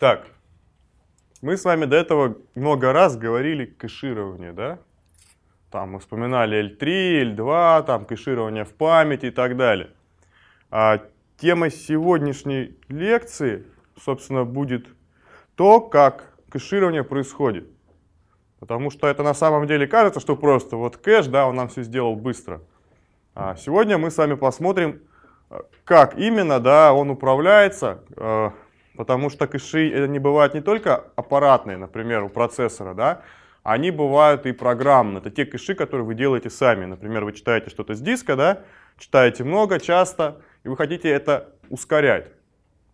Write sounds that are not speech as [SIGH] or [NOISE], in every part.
Так, мы с вами до этого много раз говорили кэширование, да? Там мы вспоминали L3, L2, там кэширование в памяти и так далее. А тема сегодняшней лекции, собственно, будет то, как кэширование происходит. Потому что это на самом деле кажется, что просто вот кэш, да, он нам все сделал быстро. А сегодня мы с вами посмотрим, э, как именно, да, он управляется, э, Потому что кэши э, они бывают не только аппаратные, например, у процессора, да, они бывают и программные. Это те кэши, которые вы делаете сами. Например, вы читаете что-то с диска, да, читаете много, часто, и вы хотите это ускорять.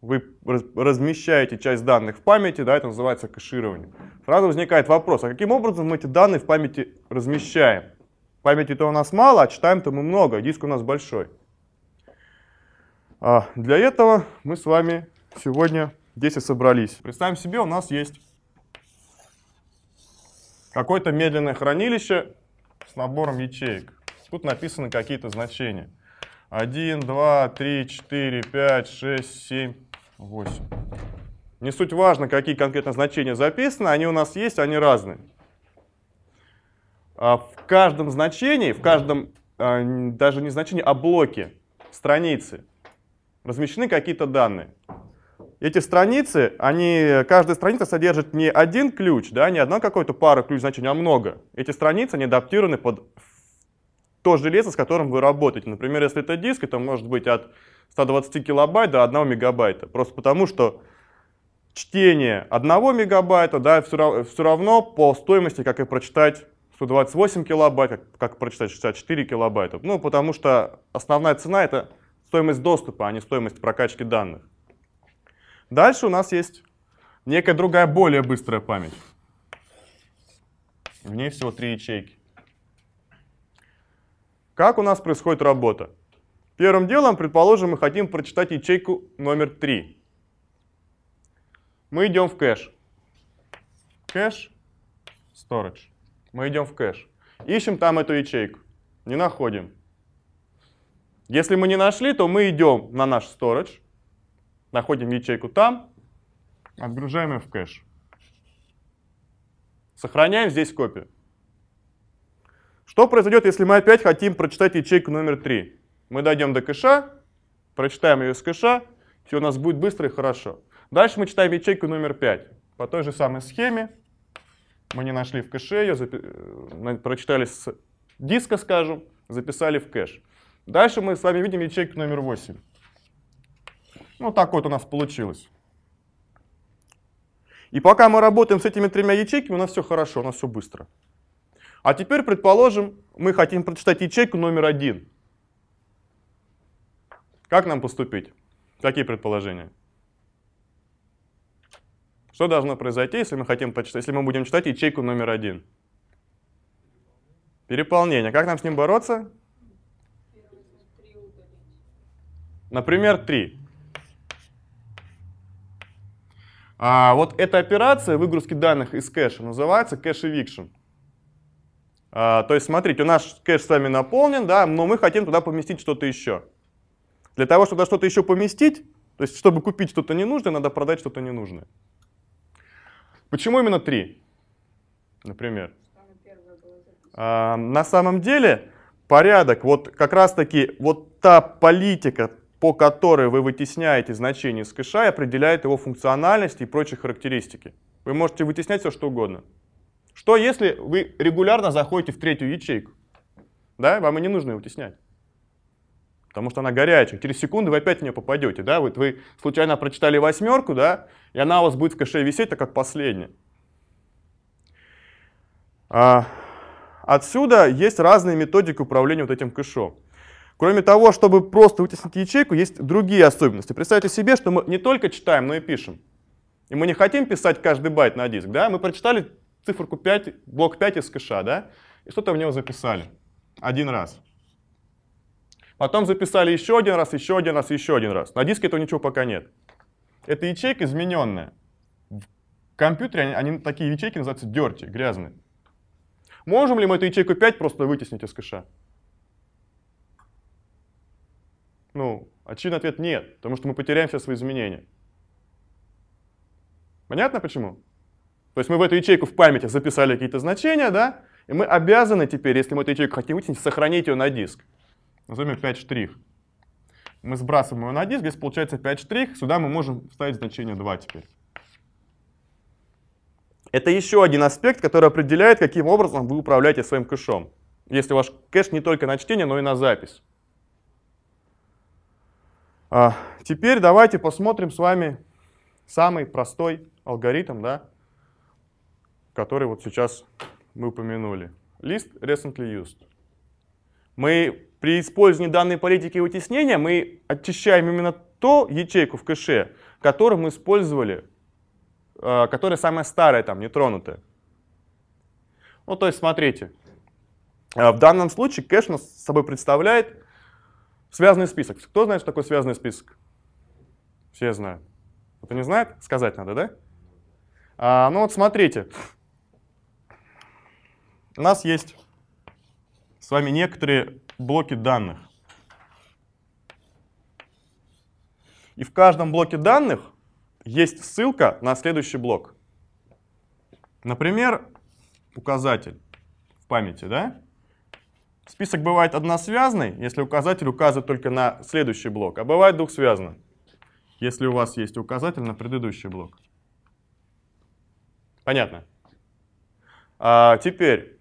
Вы размещаете часть данных в памяти, да, это называется кэширование. Сразу возникает вопрос, а каким образом мы эти данные в памяти размещаем? Памяти-то у нас мало, а читаем-то мы много, диск у нас большой. А для этого мы с вами сегодня здесь и собрались. Представим себе, у нас есть какое-то медленное хранилище с набором ячеек. Тут написаны какие-то значения. 1, 2, 3, 4, 5, 6, 7, 8. Не суть важно, какие конкретно значения записаны, они у нас есть, они разные. А в каждом значении, в каждом, а, даже не значении, а блоке страницы размещены какие-то данные эти страницы, они, каждая страница содержит не один ключ, да, не одна какой-то пара ключ значений, а много. Эти страницы, они адаптированы под то железо, с которым вы работаете. Например, если это диск, это может быть от 120 килобайт до 1 мегабайта. Просто потому, что чтение 1 мегабайта, да, все, все равно по стоимости, как и прочитать 128 килобайт, как, как прочитать 64 килобайта. Ну, потому что основная цена — это стоимость доступа, а не стоимость прокачки данных. Дальше у нас есть некая другая, более быстрая память. В ней всего три ячейки. Как у нас происходит работа? Первым делом, предположим, мы хотим прочитать ячейку номер 3. Мы идем в кэш. Кэш, storage. Мы идем в кэш. Ищем там эту ячейку. Не находим. Если мы не нашли, то мы идем на наш storage находим ячейку там, отгружаем ее в кэш. Сохраняем здесь копию. Что произойдет, если мы опять хотим прочитать ячейку номер 3? Мы дойдем до кэша, прочитаем ее с кэша, все у нас будет быстро и хорошо. Дальше мы читаем ячейку номер 5. По той же самой схеме мы не нашли в кэше, ее запи... Э, прочитали с диска, скажем, записали в кэш. Дальше мы с вами видим ячейку номер 8. Ну, так вот у нас получилось. И пока мы работаем с этими тремя ячейками, у нас все хорошо, у нас все быстро. А теперь, предположим, мы хотим прочитать ячейку номер один. Как нам поступить? Какие предположения? Что должно произойти, если мы хотим почитать, если мы будем читать ячейку номер один? Переполнение. Как нам с ним бороться? Например, три. А вот эта операция выгрузки данных из кэша называется кэш eviction. А, то есть, смотрите, у нас кэш с вами наполнен, да, но мы хотим туда поместить что-то еще. Для того, чтобы что-то еще поместить, то есть, чтобы купить что-то ненужное, надо продать что-то ненужное. Почему именно три, например? А, на самом деле порядок, вот как раз-таки вот та политика, по которой вы вытесняете значение из кэша и определяет его функциональность и прочие характеристики. Вы можете вытеснять все, что угодно. Что если вы регулярно заходите в третью ячейку? Да, вам и не нужно ее вытеснять. Потому что она горячая. Через секунду вы опять в нее попадете. Да? Вот вы случайно прочитали восьмерку, да? и она у вас будет в кэше висеть, так как последняя. А, отсюда есть разные методики управления вот этим кэшом. Кроме того, чтобы просто вытеснить ячейку, есть другие особенности. Представьте себе, что мы не только читаем, но и пишем. И мы не хотим писать каждый байт на диск, да? Мы прочитали циферку 5, блок 5 из кэша, да? И что-то в него записали. Один раз. Потом записали еще один раз, еще один раз, еще один раз. На диске этого ничего пока нет. Это ячейка измененная. В компьютере они, они такие ячейки называются dirty, грязные. Можем ли мы эту ячейку 5 просто вытеснить из кэша? Ну, очевидный ответ нет, потому что мы потеряем все свои изменения. Понятно почему? То есть мы в эту ячейку в памяти записали какие-то значения, да? И мы обязаны теперь, если мы эту ячейку хотим вытянуть, сохранить ее на диск. Назовем 5 штрих. Мы сбрасываем ее на диск, здесь получается 5 штрих. Сюда мы можем вставить значение 2 теперь. Это еще один аспект, который определяет, каким образом вы управляете своим кэшом. Если ваш кэш не только на чтение, но и на запись. А, теперь давайте посмотрим с вами самый простой алгоритм, да, который вот сейчас мы упомянули. List recently used. Мы при использовании данной политики вытеснения мы очищаем именно ту ячейку в кэше, которую мы использовали, а, которая самая старая, там, нетронутая. Ну, то есть, смотрите, а, в данном случае кэш нас собой представляет Связанный список. Кто знает, что такое связанный список? Все знают. Кто не знает, сказать надо, да? А, ну вот смотрите. У нас есть с вами некоторые блоки данных. И в каждом блоке данных есть ссылка на следующий блок. Например, указатель в памяти, да? Список бывает односвязный, если указатель указывает только на следующий блок, а бывает двухсвязный, если у вас есть указатель на предыдущий блок. Понятно? А теперь,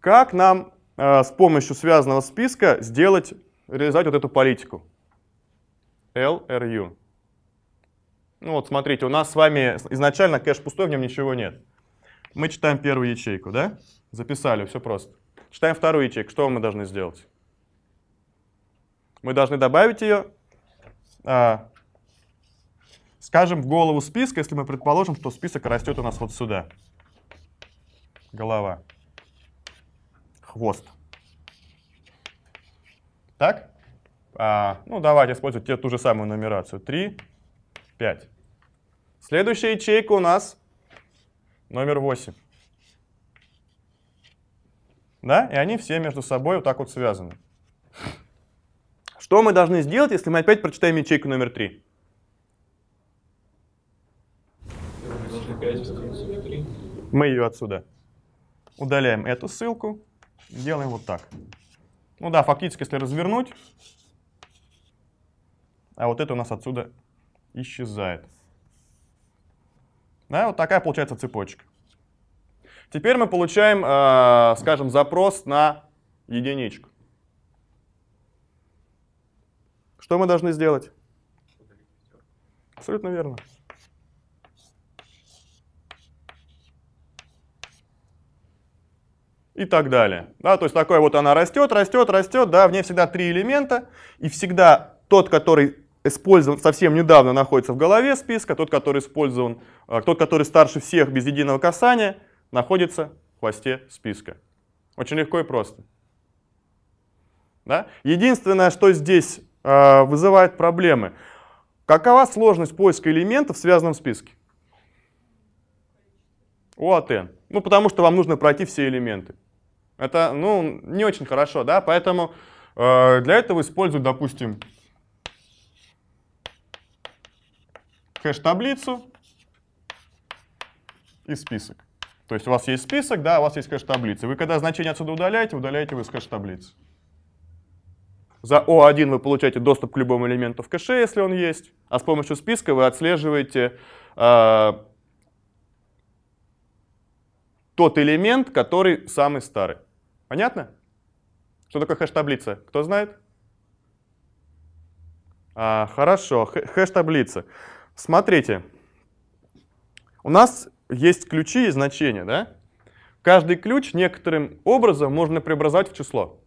как нам а, с помощью связанного списка сделать, реализовать вот эту политику? LRU. Ну вот смотрите, у нас с вами изначально кэш пустой, в нем ничего нет. Мы читаем первую ячейку, да? Записали, все просто. Считаем вторую ячейку. Что мы должны сделать? Мы должны добавить ее, а, скажем, в голову списка, если мы предположим, что список растет у нас вот сюда. Голова. Хвост. Так? А, ну, давайте использовать те, ту же самую нумерацию. 3, 5. Следующая ячейка у нас номер 8 да, и они все между собой вот так вот связаны. Что мы должны сделать, если мы опять прочитаем ячейку номер три? Мы ее отсюда удаляем эту ссылку, делаем вот так. Ну да, фактически, если развернуть, а вот это у нас отсюда исчезает. Да, вот такая получается цепочка. Теперь мы получаем, э, скажем, запрос на единичку. Что мы должны сделать? Абсолютно верно. и так далее. Да, то есть такое вот она растет, растет, растет, да, в ней всегда три элемента, и всегда тот, который использован совсем недавно, находится в голове списка, тот, который использован, э, тот, который старше всех без единого касания, находится в хвосте списка. Очень легко и просто. Да? Единственное, что здесь э, вызывает проблемы, какова сложность поиска элементов в связанном списке? ОАТ. Ну, потому что вам нужно пройти все элементы. Это, ну, не очень хорошо, да, поэтому э, для этого используют допустим, хэш таблицу и список. То есть у вас есть список, да, у вас есть кэш-таблица. Вы когда значение отсюда удаляете, удаляете вы из кэш-таблицы. За O1 вы получаете доступ к любому элементу в кэше, если он есть, а с помощью списка вы отслеживаете э, тот элемент, который самый старый. Понятно? Что такое хэш-таблица? Кто знает? А, хорошо, хэш-таблица. Смотрите, у нас есть ключи и значения, да? Каждый ключ некоторым образом можно преобразовать в число.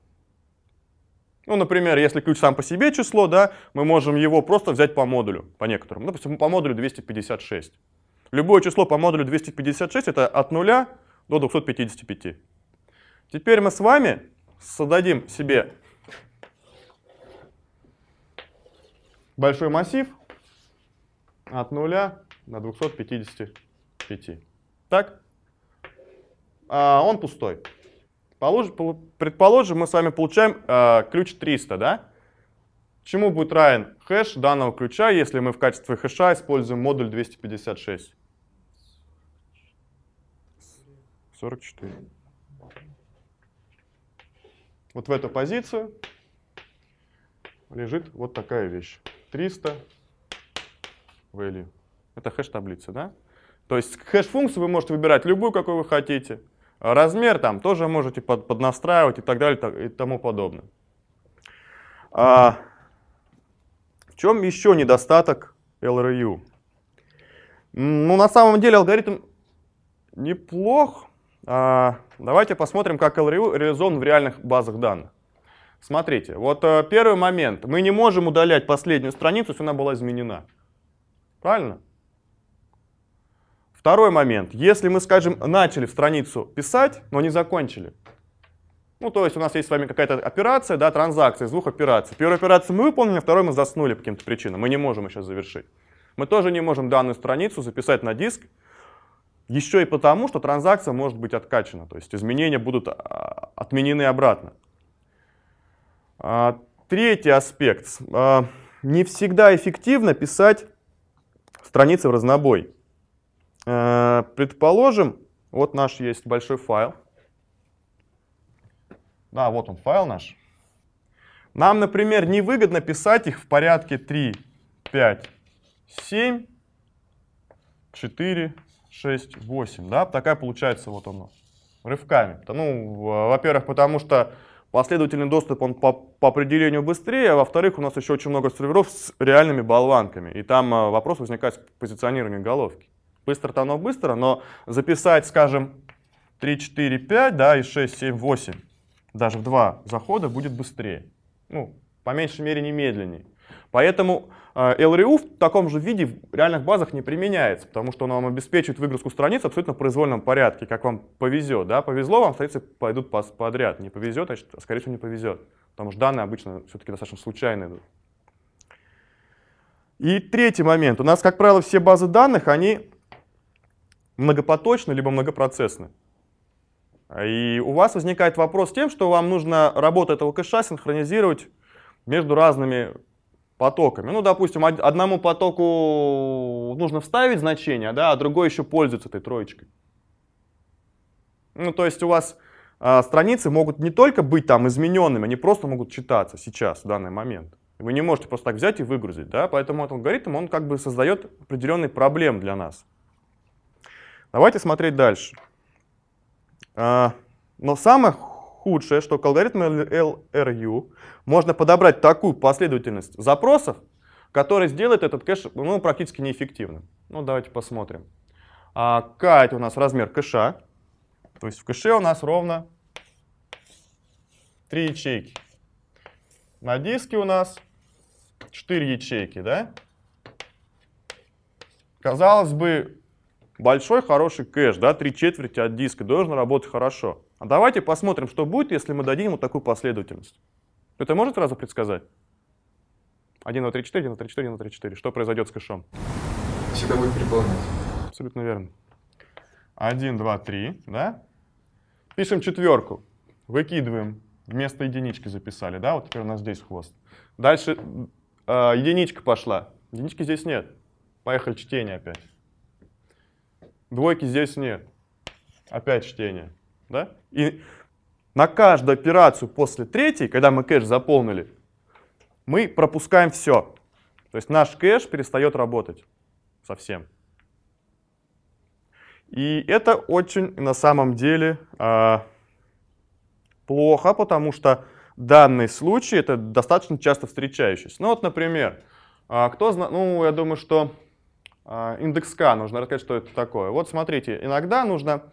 Ну, например, если ключ сам по себе число, да, мы можем его просто взять по модулю, по некоторым. Ну, допустим, по модулю 256. Любое число по модулю 256 — это от 0 до 255. Теперь мы с вами создадим себе большой массив от 0 до 255. 5. Так? А, он пустой. предположим, мы с вами получаем а, ключ 300, да? Чему будет равен хэш данного ключа, если мы в качестве хэша используем модуль 256? 44. Вот в эту позицию лежит вот такая вещь. 300 value. Это хэш таблицы, да? То есть хэш-функцию вы можете выбирать любую, какую вы хотите. Размер там тоже можете под, поднастраивать и так далее и тому подобное. А, в чем еще недостаток LRU? Ну, на самом деле алгоритм неплох. А, давайте посмотрим, как LRU реализован в реальных базах данных. Смотрите, вот э, первый момент. Мы не можем удалять последнюю страницу, если она была изменена. Правильно? Второй момент. Если мы, скажем, начали в страницу писать, но не закончили, ну, то есть у нас есть с вами какая-то операция, да, транзакция из двух операций. Первую операцию мы выполнили, а вторую мы заснули по каким-то причинам. Мы не можем сейчас завершить. Мы тоже не можем данную страницу записать на диск, еще и потому, что транзакция может быть откачана, то есть изменения будут а, отменены обратно. А, третий аспект. А, не всегда эффективно писать страницы в разнобой. Э, предположим, вот наш есть большой файл. Да, вот он, файл наш. Нам, например, невыгодно писать их в порядке 3, 5, 7, 4, 6, 8. Да? Такая получается вот оно, рывками. Ну, во-первых, потому что последовательный доступ он по, по определению быстрее, а во-вторых, у нас еще очень много серверов с реальными болванками, и там э, вопрос возникает с позиционированием головки. Быстро-то оно быстро, но записать, скажем, 3, 4, 5, да, и 6, 7, 8, даже в два захода будет быстрее. Ну, по меньшей мере, не медленнее. Поэтому э, LRU в таком же виде в реальных базах не применяется, потому что он вам обеспечивает выгрузку страниц в абсолютно произвольном порядке, как вам повезет. Да? Повезло, вам страницы пойдут подряд. Не повезет, значит, а, скорее всего, не повезет. Потому что данные обычно все-таки достаточно случайные идут. И третий момент. У нас, как правило, все базы данных, они многопоточны либо многопроцессны. И у вас возникает вопрос с тем, что вам нужно работу этого кэша синхронизировать между разными потоками. Ну, допустим, одному потоку нужно вставить значение, да, а другой еще пользуется этой троечкой. Ну, то есть у вас э, страницы могут не только быть там измененными, они просто могут читаться сейчас, в данный момент. Вы не можете просто так взять и выгрузить, да, поэтому этот алгоритм, он как бы создает определенный проблем для нас. Давайте смотреть дальше. А, но самое худшее, что к алгоритму LRU можно подобрать такую последовательность запросов, которая сделает этот кэш ну, практически неэффективным. Ну, давайте посмотрим. А, к — это у нас размер кэша. То есть в кэше у нас ровно три ячейки. На диске у нас 4 ячейки, да? Казалось бы, большой хороший кэш, да, три четверти от диска, должен работать хорошо. А давайте посмотрим, что будет, если мы дадим ему такую последовательность. Это может сразу предсказать? 1, на 3, 4, 1, 2, 3, 4, 1, 2, 3, 4. Что произойдет с кэшом? Всегда будет переполнять. Абсолютно верно. 1, 2, 3, да? Пишем четверку, выкидываем, вместо единички записали, да? Вот теперь у нас здесь хвост. Дальше э, единичка пошла, единички здесь нет. Поехали чтение опять. Двойки здесь нет. Опять чтение. Да? И на каждую операцию после третьей, когда мы кэш заполнили, мы пропускаем все. То есть наш кэш перестает работать совсем. И это очень на самом деле а, плохо, потому что данный случай это достаточно часто встречающийся. Ну вот, например, а, кто знает, ну я думаю, что а, индекс К нужно рассказать, что это такое. Вот смотрите, иногда нужно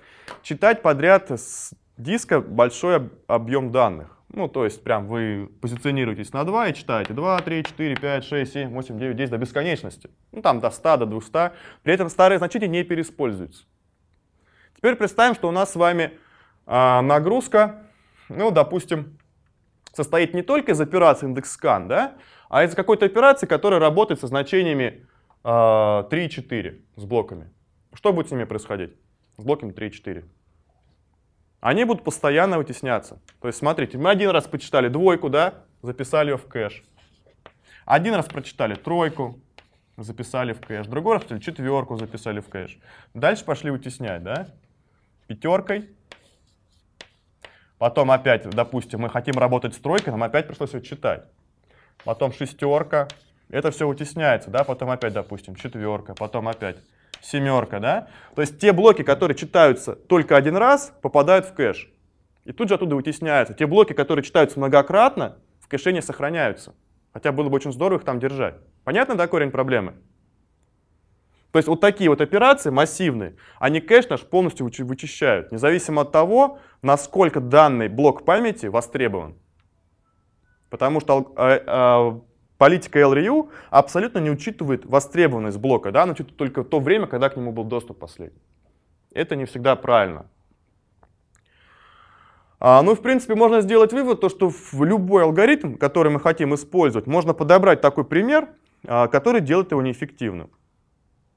читать подряд с диска большой объем данных. Ну, то есть прям вы позиционируетесь на 2 и читаете 2, 3, 4, 5, 6, 7, 8, 9, 10 до бесконечности. Ну, там до 100, до 200. При этом старые значения не переиспользуются. Теперь представим, что у нас с вами э, нагрузка, ну, допустим, состоит не только из операции индекс scan, да, а из какой-то операции, которая работает со значениями э, 3 4 с блоками. Что будет с ними происходить? С блоками 3 и 4. Они будут постоянно вытесняться. То есть, смотрите, мы один раз почитали двойку, да, записали ее в кэш. Один раз прочитали тройку, записали в кэш. Другой раз четверку, записали в кэш. Дальше пошли вытеснять, да? Пятеркой. Потом опять, допустим, мы хотим работать с тройкой, нам опять пришлось ее читать. Потом шестерка, это все утесняется, да, потом опять, допустим, четверка, потом опять семерка, да. То есть те блоки, которые читаются только один раз, попадают в кэш. И тут же оттуда утесняются. Те блоки, которые читаются многократно, в кэше не сохраняются. Хотя было бы очень здорово их там держать. Понятно, да, корень проблемы? То есть вот такие вот операции массивные, они кэш наш полностью вычищают, независимо от того, насколько данный блок памяти востребован. Потому что а, а, политика LRU абсолютно не учитывает востребованность блока, да, она учитывает только то время, когда к нему был доступ последний. Это не всегда правильно. А, ну, в принципе, можно сделать вывод, то, что в любой алгоритм, который мы хотим использовать, можно подобрать такой пример, а, который делает его неэффективным.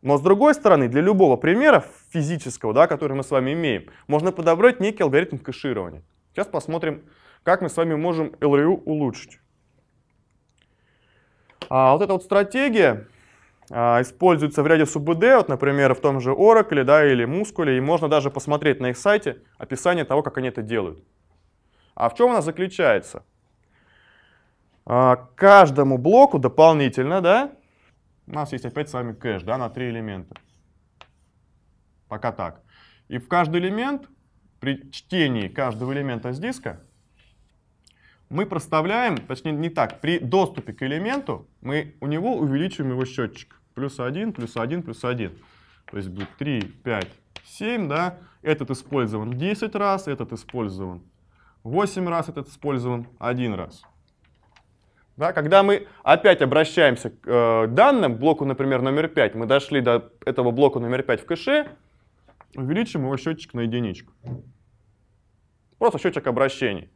Но с другой стороны, для любого примера физического, да, который мы с вами имеем, можно подобрать некий алгоритм кэширования. Сейчас посмотрим, как мы с вами можем LRU улучшить. А вот эта вот стратегия а, используется в ряде СУБД, вот, например, в том же Oracle да, или Muscle, и можно даже посмотреть на их сайте описание того, как они это делают. А в чем она заключается? А, каждому блоку дополнительно, да, у нас есть опять с вами кэш да, на три элемента. Пока так. И в каждый элемент, при чтении каждого элемента с диска, мы проставляем, точнее не так, при доступе к элементу мы у него увеличиваем его счетчик. Плюс 1, плюс 1, плюс 1. То есть будет 3, 5, 7, да. Этот использован 10 раз, этот использован 8 раз, этот использован 1 раз. Да, когда мы опять обращаемся к э, данным, блоку, например, номер 5, мы дошли до этого блока номер 5 в кэше, увеличим его счетчик на единичку. Просто счетчик обращений.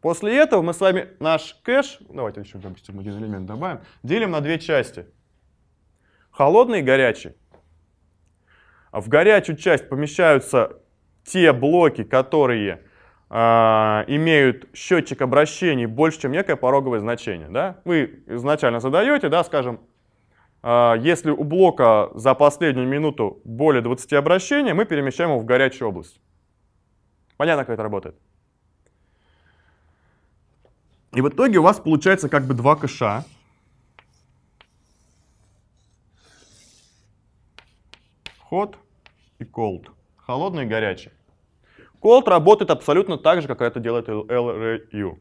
После этого мы с вами наш кэш, давайте еще, допустим, один элемент добавим, делим на две части. Холодный и горячий. В горячую часть помещаются те блоки, которые э, имеют счетчик обращений больше, чем некое пороговое значение. Да? Вы изначально задаете, да, скажем, э, если у блока за последнюю минуту более 20 обращений, мы перемещаем его в горячую область. Понятно, как это работает? И в итоге у вас получается как бы два кэша. Hot и cold. Холодный и горячий. Cold работает абсолютно так же, как это делает LRU.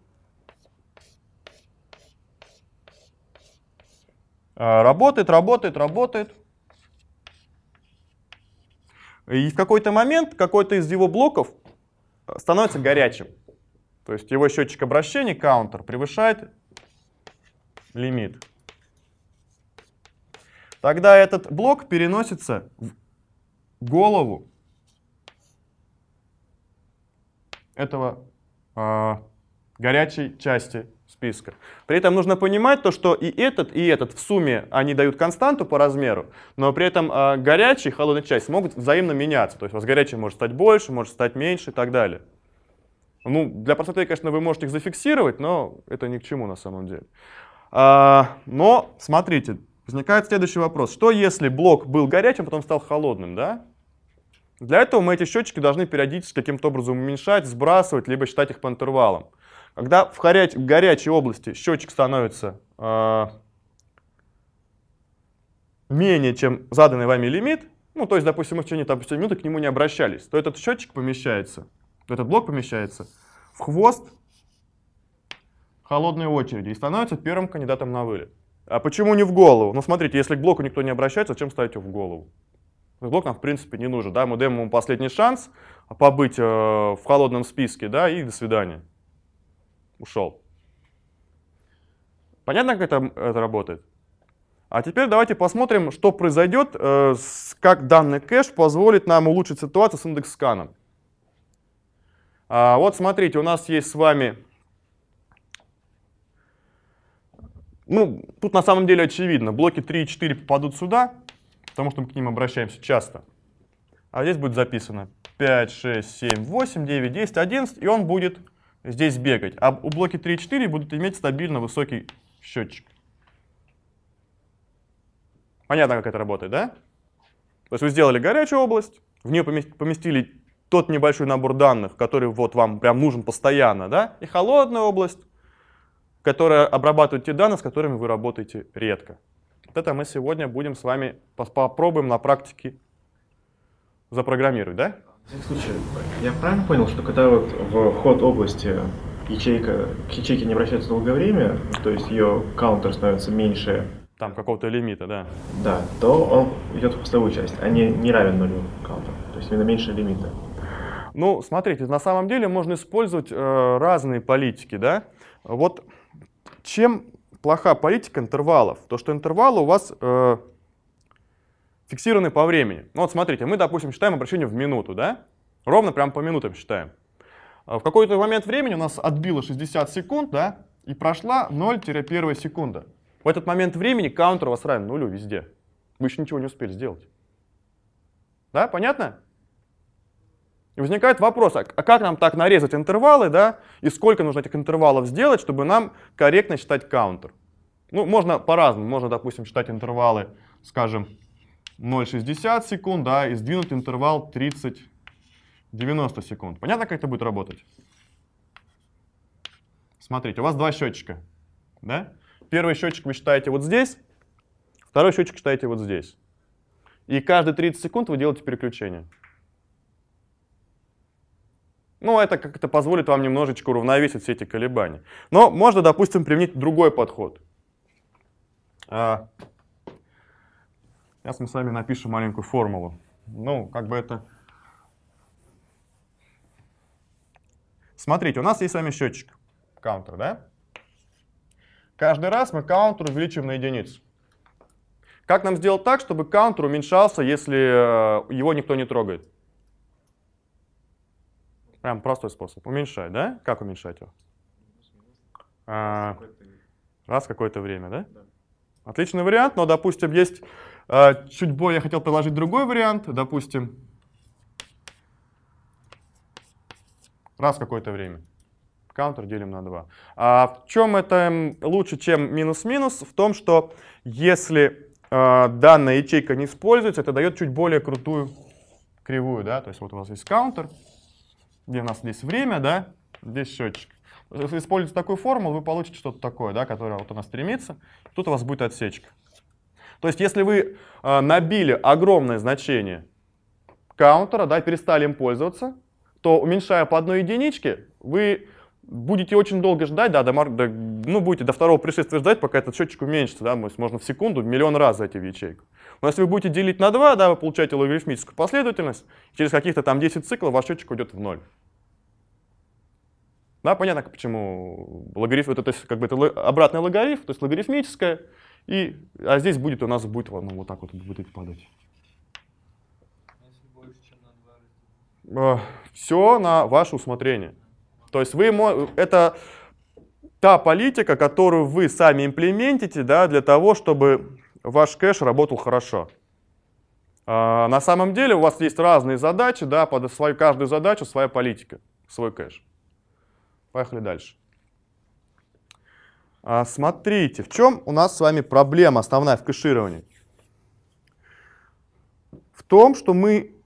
А, работает, работает, работает. И в какой-то момент какой-то из его блоков становится горячим. То есть его счетчик обращений, counter, превышает лимит. Тогда этот блок переносится в голову этого э, горячей части списка. При этом нужно понимать то, что и этот, и этот в сумме они дают константу по размеру, но при этом э, а, горячая и холодная часть могут взаимно меняться. То есть у вас горячая может стать больше, может стать меньше и так далее. Ну, для простоты, конечно, вы можете их зафиксировать, но это ни к чему на самом деле. А, но смотрите, возникает следующий вопрос. Что если блок был горячим, потом стал холодным, да? Для этого мы эти счетчики должны периодически каким-то образом уменьшать, сбрасывать, либо считать их по интервалам. Когда в горячей области счетчик становится э, менее, чем заданный вами лимит, ну, то есть, допустим, мы в течение, допустим, минуты к нему не обращались, то этот счетчик помещается этот блок помещается в хвост холодной очереди и становится первым кандидатом на вылет. А почему не в голову? Ну, смотрите, если к блоку никто не обращается, зачем ставить его в голову? Этот блок нам, в принципе, не нужен. Да? Мы даем ему последний шанс побыть э, в холодном списке, да, и до свидания. Ушел. Понятно, как это, это работает? А теперь давайте посмотрим, что произойдет, э, с, как данный кэш позволит нам улучшить ситуацию с индекс-сканом. А, вот смотрите, у нас есть с вами... Ну, тут на самом деле очевидно. Блоки 3 и 4 попадут сюда, потому что мы к ним обращаемся часто. А здесь будет записано 5, 6, 7, 8, 9, 10, 11, и он будет здесь бегать. А у блоки 3 и 4 будут иметь стабильно высокий счетчик. Понятно, как это работает, да? То есть вы сделали горячую область, в нее поместили тот небольшой набор данных, который вот вам прям нужен постоянно, да, и холодная область, которая обрабатывает те данные, с которыми вы работаете редко. Вот это мы сегодня будем с вами попробуем на практике запрограммировать, да? Ну, слушай, я правильно понял, что когда вот в ход области ячейка, к ячейке не обращается долгое время, то есть ее каунтер становится меньше там какого-то лимита, да? Да, то он идет в пустовую часть, а не, не равен нулю каунтер, то есть именно меньше лимита. Ну, смотрите, на самом деле можно использовать э, разные политики, да. Вот чем плоха политика интервалов? То, что интервалы у вас э, фиксированы по времени. Ну, вот смотрите, мы, допустим, считаем обращение в минуту, да? Ровно прям по минутам считаем. А в какой-то момент времени у нас отбило 60 секунд, да, и прошла 0-1 секунда. В этот момент времени каунтер у вас равен нулю везде. Вы еще ничего не успели сделать. Да, понятно? И возникает вопрос, а, а как нам так нарезать интервалы, да, и сколько нужно этих интервалов сделать, чтобы нам корректно считать каунтер? Ну, можно по-разному. Можно, допустим, считать интервалы, скажем, 0,60 секунд, да, и сдвинуть интервал 30-90 секунд. Понятно, как это будет работать? Смотрите, у вас два счетчика, да? Первый счетчик вы считаете вот здесь, второй счетчик считаете вот здесь. И каждые 30 секунд вы делаете переключение. Ну, это как-то позволит вам немножечко уравновесить все эти колебания. Но можно, допустим, применить другой подход. А, сейчас мы с вами напишем маленькую формулу. Ну, как бы это... Смотрите, у нас есть с вами счетчик, counter, да? Каждый раз мы counter увеличиваем на единицу. Как нам сделать так, чтобы counter уменьшался, если э, его никто не трогает? Прям простой способ. Уменьшать, да? Как уменьшать его? А, раз какое-то время, да? да? Отличный вариант, но, допустим, есть... А, чуть более я хотел предложить другой вариант. Допустим, раз какое-то время. Counter делим на 2. А в чем это лучше, чем минус-минус? В том, что если э, данная ячейка не используется, это дает чуть более крутую кривую. Да? То есть вот у вас есть counter, где у нас здесь время, да, здесь счетчик. Используя такую формулу, вы получите что-то такое, да, которое вот у нас стремится. Тут у вас будет отсечка. То есть если вы э, набили огромное значение каунтера, да, перестали им пользоваться, то уменьшая по одной единичке, вы будете очень долго ждать, да, до, до, ну, будете до второго пришествия ждать, пока этот счетчик уменьшится, да, можно в секунду миллион раз эти в ячейку. Но если вы будете делить на 2, да, вы получаете логарифмическую последовательность, через каких-то там 10 циклов ваш счетчик уйдет в ноль. Да, понятно, почему логарифм, это, то есть, как бы это обратный логарифм, то есть логарифмическая, и, а здесь будет у нас, будет ну, вот так вот будет падать. А больше, а, Все на ваше усмотрение. То есть вы, это та политика, которую вы сами имплементите да, для того, чтобы ваш кэш работал хорошо. А, на самом деле у вас есть разные задачи, да, под свою, каждую задачу своя политика, свой кэш. Поехали дальше. А, смотрите, в чем у нас с вами проблема основная в кэшировании? В том, что мы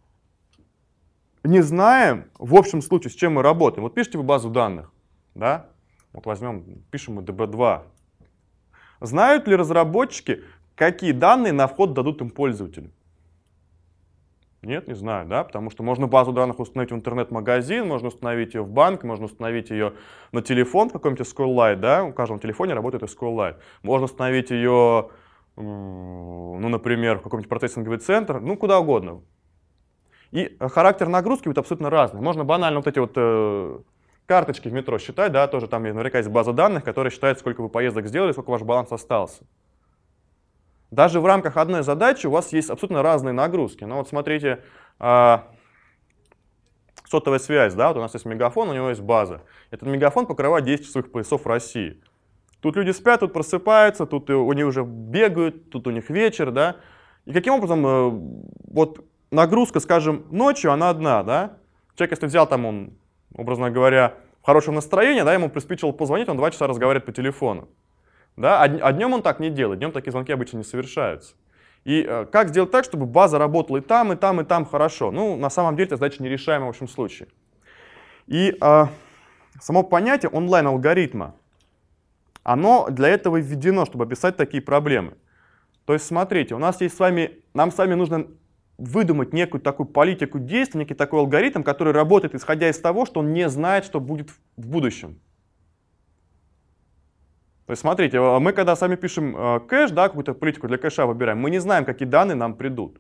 не знаем в общем случае, с чем мы работаем. Вот пишите вы базу данных, да? Вот возьмем, пишем мы DB2. Знают ли разработчики, какие данные на вход дадут им пользователю? Нет, не знаю, да, потому что можно базу данных установить в интернет-магазин, можно установить ее в банк, можно установить ее на телефон в каком-нибудь SQLite, да, у каждого на телефоне работает SQLite. Можно установить ее, ну, например, в каком-нибудь процессинговый центр, ну, куда угодно. И э, характер нагрузки будет абсолютно разный. Можно банально вот эти вот э, карточки в метро считать, да, тоже там наверняка есть база данных, которая считает, сколько вы поездок сделали, сколько ваш баланс остался. Даже в рамках одной задачи у вас есть абсолютно разные нагрузки. Ну вот смотрите, э, сотовая связь, да, вот у нас есть мегафон, у него есть база. Этот мегафон покрывает 10 часовых поясов России. Тут люди спят, тут просыпаются, тут они уже бегают, тут у них вечер, да. И каким образом э, вот нагрузка, скажем, ночью, она одна, да? Человек, если взял там, он, образно говоря, в хорошем настроении, да, ему приспичило позвонить, он два часа разговаривает по телефону. Да? А, днем он так не делает, днем такие звонки обычно не совершаются. И э, как сделать так, чтобы база работала и там, и там, и там хорошо? Ну, на самом деле, это задача нерешаемая в общем случае. И э, само понятие онлайн-алгоритма, оно для этого и введено, чтобы описать такие проблемы. То есть, смотрите, у нас есть с вами, нам с вами нужно выдумать некую такую политику действий, некий такой алгоритм, который работает исходя из того, что он не знает, что будет в будущем. То есть смотрите, а мы когда сами пишем э, кэш, да, какую-то политику для кэша выбираем, мы не знаем, какие данные нам придут.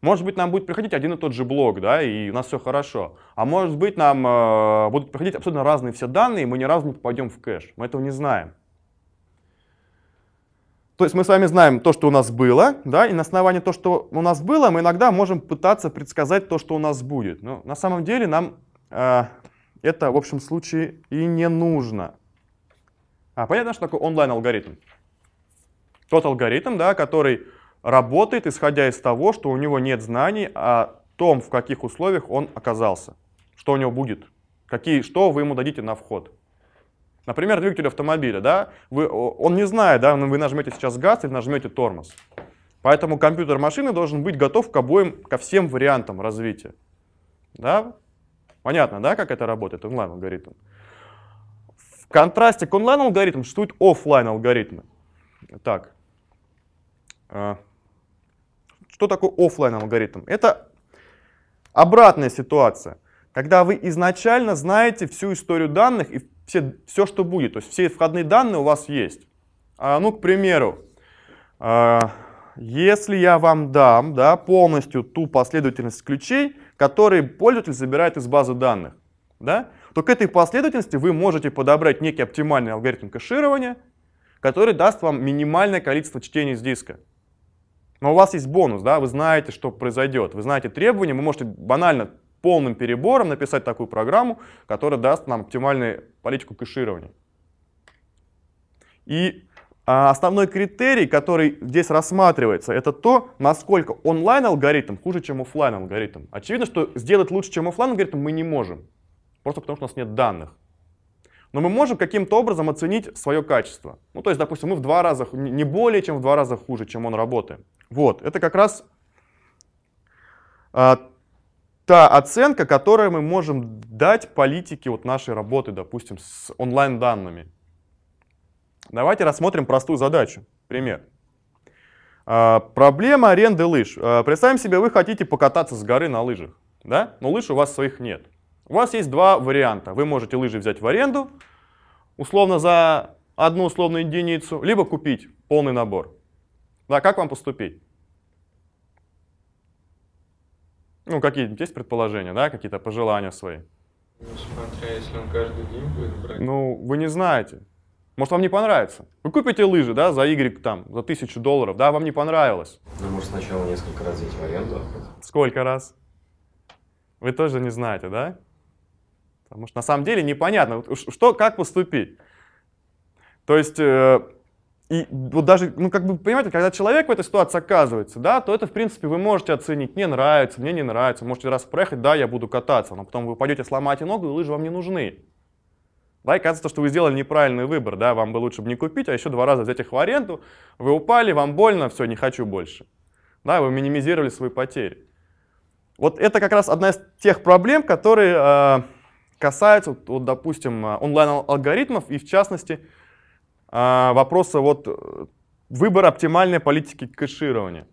Может быть, нам будет приходить один и тот же блок, да, и у нас все хорошо. А может быть, нам э, будут приходить абсолютно разные все данные, и мы ни разу не попадем в кэш. Мы этого не знаем. То есть мы с вами знаем то, что у нас было, да, и на основании того, что у нас было, мы иногда можем пытаться предсказать то, что у нас будет. Но на самом деле нам э, это, в общем случае, и не нужно. А понятно, что такое онлайн-алгоритм? Тот алгоритм, да, который работает, исходя из того, что у него нет знаний о том, в каких условиях он оказался, что у него будет, какие, что вы ему дадите на вход. Например, двигатель автомобиля, да, вы, он не знает, да, вы нажмете сейчас газ или нажмете тормоз. Поэтому компьютер машины должен быть готов к обоим, ко всем вариантам развития. Да? Понятно, да, как это работает онлайн-алгоритм? В контрасте к онлайн-алгоритмам существуют офлайн-алгоритмы. Так, а, что такое офлайн-алгоритм? Это обратная ситуация, когда вы изначально знаете всю историю данных и все, все, что будет. То есть все входные данные у вас есть. А, ну, к примеру, а, если я вам дам да, полностью ту последовательность ключей, которые пользователь забирает из базы данных, да, то к этой последовательности вы можете подобрать некий оптимальный алгоритм кэширования, который даст вам минимальное количество чтений с диска. Но у вас есть бонус, да, вы знаете, что произойдет, вы знаете требования, вы можете банально полным перебором написать такую программу, которая даст нам оптимальную политику кэширования. И а, основной критерий, который здесь рассматривается, это то, насколько онлайн-алгоритм хуже, чем офлайн-алгоритм. Очевидно, что сделать лучше, чем офлайн-алгоритм мы не можем, просто потому что у нас нет данных. Но мы можем каким-то образом оценить свое качество. Ну, то есть, допустим, мы в два раза, не более чем в два раза хуже, чем он работает. Вот, это как раз а, та оценка, которую мы можем дать политике вот нашей работы, допустим, с онлайн-данными. Давайте рассмотрим простую задачу. Пример. А, проблема аренды лыж. А, представим себе, вы хотите покататься с горы на лыжах, да? но лыж у вас своих нет. У вас есть два варианта. Вы можете лыжи взять в аренду, условно за одну условную единицу, либо купить полный набор. Да, как вам поступить? Ну, какие есть предположения, да, какие-то пожелания свои? Ну, смотря, если он каждый день будет брать. Ну, вы не знаете. Может, вам не понравится. Вы купите лыжи, да, за Y, там, за тысячу долларов, да, вам не понравилось. Ну, может, сначала несколько раз взять в аренду. А Сколько раз? Вы тоже не знаете, да? Потому что на самом деле непонятно, что, как поступить. То есть, э, и вот даже, ну, как бы, понимаете, когда человек в этой ситуации оказывается, да, то это, в принципе, вы можете оценить, мне нравится, мне не нравится, можете раз проехать, да, я буду кататься, но потом вы упадете, сломаете ногу, и лыжи вам не нужны. Да, и кажется, что вы сделали неправильный выбор, да, вам бы лучше бы не купить, а еще два раза взять их в аренду, вы упали, вам больно, все, не хочу больше. Да, вы минимизировали свои потери. Вот это как раз одна из тех проблем, которые э, касаются, вот, допустим, э, онлайн-алгоритмов и, в частности, а, вопроса вот э, выбор оптимальной политики кэширования.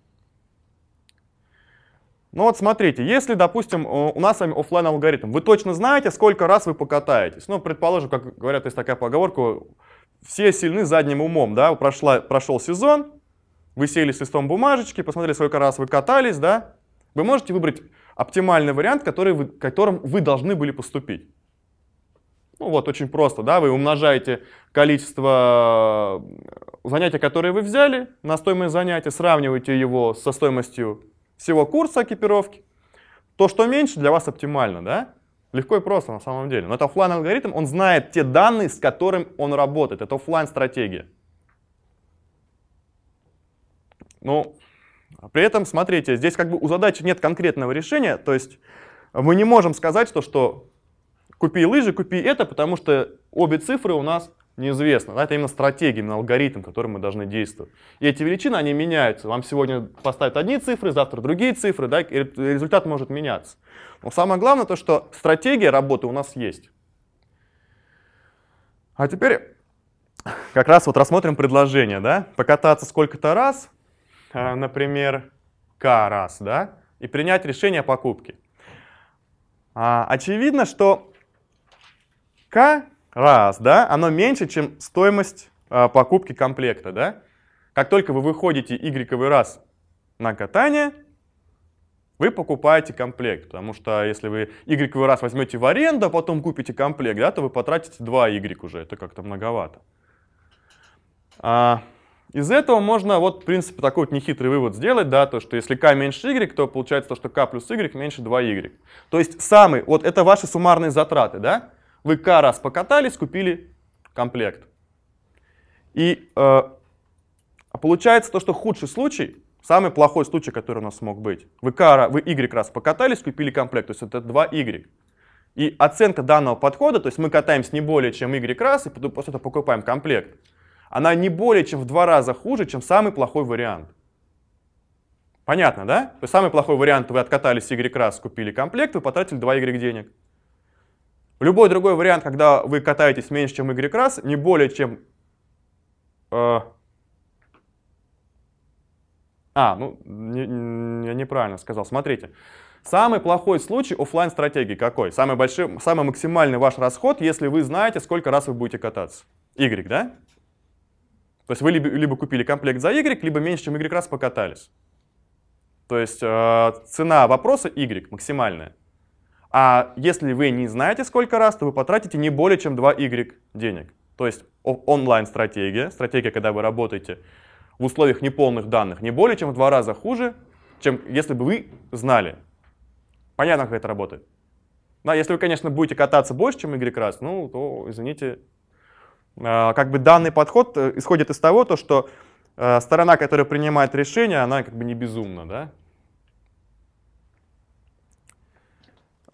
Ну вот смотрите, если, допустим, у нас с вами офлайн алгоритм, вы точно знаете, сколько раз вы покатаетесь. Ну, предположим, как говорят, есть такая поговорка, все сильны задним умом, да, Прошла, прошел сезон, вы сели с листом бумажечки, посмотрели, сколько раз вы катались, да, вы можете выбрать оптимальный вариант, который вы, которым вы должны были поступить. Ну вот, очень просто, да, вы умножаете количество э, занятий, которые вы взяли, на стоимость занятия, сравниваете его со стоимостью всего курса экипировки. То, что меньше, для вас оптимально, да? Легко и просто на самом деле. Но это офлайн алгоритм он знает те данные, с которыми он работает. Это офлайн стратегия Ну, а при этом, смотрите, здесь как бы у задачи нет конкретного решения, то есть мы не можем сказать, что, что купи лыжи, купи это, потому что обе цифры у нас неизвестны. Да? Это именно стратегия, именно алгоритм, которым мы должны действовать. И эти величины, они меняются. Вам сегодня поставят одни цифры, завтра другие цифры, да? и результат может меняться. Но самое главное то, что стратегия работы у нас есть. А теперь как раз вот рассмотрим предложение. Да? Покататься сколько-то раз, э, например, к раз, да? и принять решение о покупке. А, очевидно, что к раз, да, оно меньше, чем стоимость э, покупки комплекта, да. Как только вы выходите y раз на катание, вы покупаете комплект, потому что если вы y раз возьмете в аренду, а потом купите комплект, да, то вы потратите 2 y уже, это как-то многовато. А, из этого можно вот, в принципе, такой вот нехитрый вывод сделать, да, то, что если k меньше y, то получается то, что k плюс y меньше 2y. То есть самый, вот это ваши суммарные затраты, да, вы К раз покатались, купили комплект. И э, получается то, что худший случай, самый плохой случай, который у нас мог быть, вы, К, вы Y раз покатались, купили комплект, то есть это 2Y. И оценка данного подхода, то есть мы катаемся не более чем Y раз и после этого покупаем комплект, она не более чем в два раза хуже, чем самый плохой вариант. Понятно, да? То есть самый плохой вариант, вы откатались Y раз, купили комплект, вы потратили 2Y денег. Любой другой вариант, когда вы катаетесь меньше, чем y раз, не более чем... Э, а, ну, я не, неправильно сказал. Смотрите. Самый плохой случай офлайн стратегии какой? Самый, большой, самый максимальный ваш расход, если вы знаете, сколько раз вы будете кататься. Y, да? То есть вы либо, либо купили комплект за Y, либо меньше, чем Y раз покатались. То есть э, цена вопроса Y максимальная. А если вы не знаете, сколько раз, то вы потратите не более чем 2y денег. То есть онлайн-стратегия, стратегия, когда вы работаете в условиях неполных данных, не более чем в два раза хуже, чем если бы вы знали. Понятно, как это работает. Да, если вы, конечно, будете кататься больше, чем Y раз, ну, то, извините, а, как бы данный подход э, исходит из того, то, что э, сторона, которая принимает решение, она как бы не безумна, да?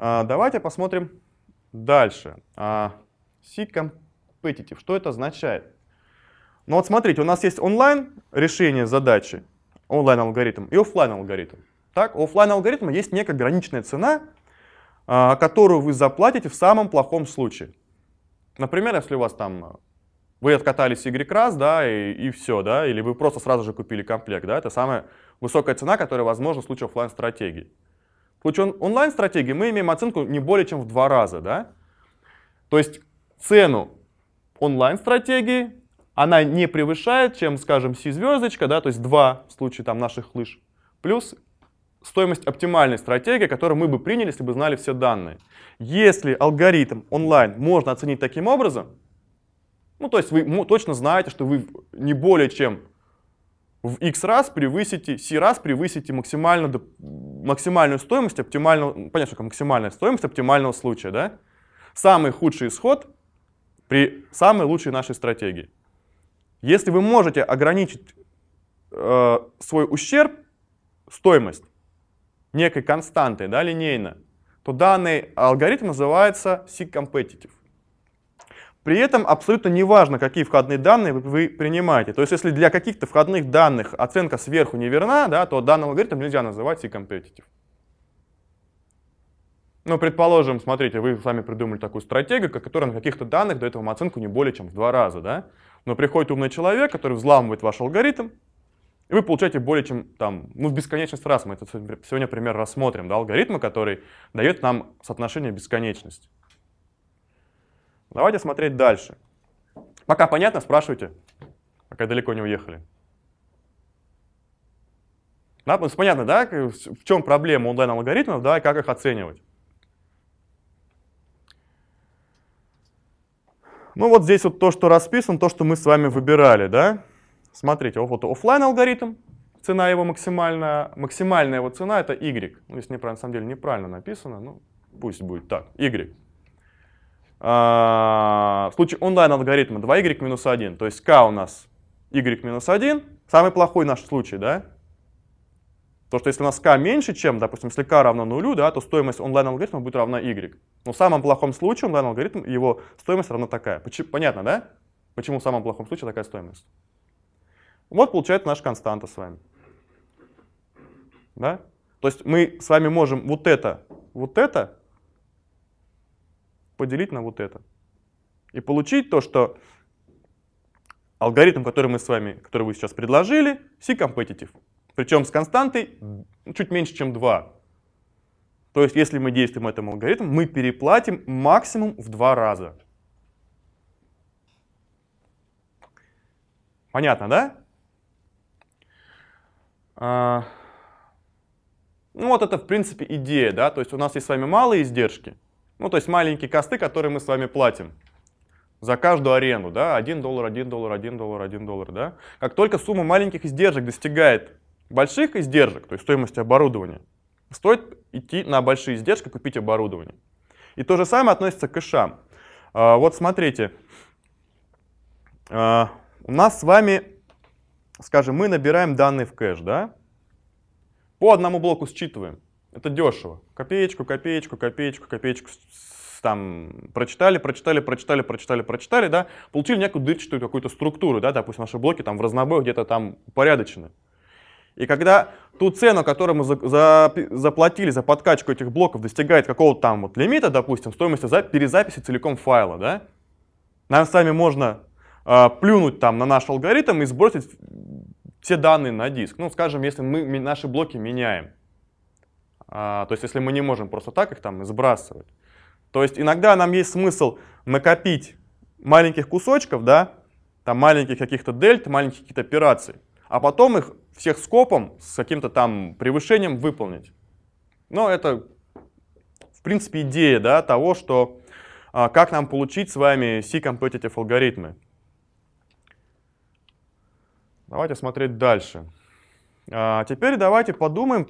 А, давайте посмотрим дальше. C-competitive. А, Что это означает? Ну вот смотрите, у нас есть онлайн решение задачи, онлайн алгоритм и офлайн алгоритм. Так, у офлайн алгоритма есть некая граничная цена, а, которую вы заплатите в самом плохом случае. Например, если у вас там вы откатались Y раз, да, и, и все, да, или вы просто сразу же купили комплект, да, это самая высокая цена, которая возможна в случае офлайн стратегии. В случае онлайн-стратегии мы имеем оценку не более чем в два раза. Да? То есть цену онлайн-стратегии она не превышает, чем, скажем, C-звездочка, да, то есть два в случае там, наших лыж, плюс стоимость оптимальной стратегии, которую мы бы приняли, если бы знали все данные. Если алгоритм онлайн можно оценить таким образом, ну, то есть вы точно знаете, что вы не более чем в x раз превысите, c раз превысите максимально, максимальную стоимость оптимального, понятно, что максимальная стоимость оптимального случая, да? Самый худший исход при самой лучшей нашей стратегии. Если вы можете ограничить э, свой ущерб, стоимость некой константой, да, линейно, то данный алгоритм называется sig-competitive. При этом абсолютно неважно, какие входные данные вы принимаете. То есть если для каких-то входных данных оценка сверху неверна, да, то данный алгоритм нельзя называть C-competitive. Ну, предположим, смотрите, вы сами придумали такую стратегию, которая на каких-то данных дает вам оценку не более чем в два раза, да? Но приходит умный человек, который взламывает ваш алгоритм, и вы получаете более чем, там, ну, в бесконечность раз. Мы это сегодня пример рассмотрим, да, алгоритмы, который дает нам соотношение бесконечности. Давайте смотреть дальше. Пока понятно, спрашивайте, пока далеко не уехали. Да, ну, понятно, да, в чем проблема онлайн-алгоритмов, да, и как их оценивать. Ну вот здесь вот то, что расписано, то, что мы с вами выбирали, да. Смотрите, вот офлайн алгоритм цена его максимальная, максимальная его цена это Y. Ну, здесь не, на самом деле неправильно написано, ну пусть будет так, Y. А, в случае онлайн-алгоритма 2y минус 1, то есть k у нас y минус 1, самый плохой наш случай, да? То, что если у нас k меньше, чем, допустим, если k равно нулю, да, то стоимость онлайн-алгоритма будет равна y. Но в самом плохом случае онлайн-алгоритм, его стоимость равна такая. Почему, понятно, да? Почему в самом плохом случае такая стоимость? Вот получается наша константа с вами. Да? То есть мы с вами можем вот это, вот это поделить на вот это. И получить то, что алгоритм, который мы с вами, который вы сейчас предложили, C-competitive. Причем с константой чуть меньше, чем 2. То есть, если мы действуем этим алгоритмом, мы переплатим максимум в два раза. Понятно, да? А... Ну вот это, в принципе, идея, да, то есть у нас есть с вами малые издержки, ну, то есть маленькие косты, которые мы с вами платим за каждую аренду, да, 1 доллар, 1 доллар, 1 доллар, 1 доллар, да. Как только сумма маленьких издержек достигает больших издержек, то есть стоимости оборудования, стоит идти на большие издержки, купить оборудование. И то же самое относится к кэшам. А, вот смотрите, а, у нас с вами, скажем, мы набираем данные в кэш, да, по одному блоку считываем. Это дешево. Копеечку, копеечку, копеечку, копеечку там прочитали, прочитали, прочитали, прочитали, прочитали, да, получили некую дырчатую какую-то структуру, да, допустим, наши блоки там в разнобой где-то там упорядочены. И когда ту цену, которую мы за, за, заплатили за подкачку этих блоков, достигает какого-то там вот лимита, допустим, стоимости за перезаписи целиком файла, да, нам с вами можно э, плюнуть там на наш алгоритм и сбросить все данные на диск. Ну, скажем, если мы наши блоки меняем. А, то есть если мы не можем просто так их там сбрасывать. То есть иногда нам есть смысл накопить маленьких кусочков, да, там маленьких каких-то дельт, маленьких каких-то операций, а потом их всех скопом с каким-то там превышением выполнить. Но это, в принципе, идея да, того, что а, как нам получить с вами C-competitive алгоритмы. Давайте смотреть дальше. А, теперь давайте подумаем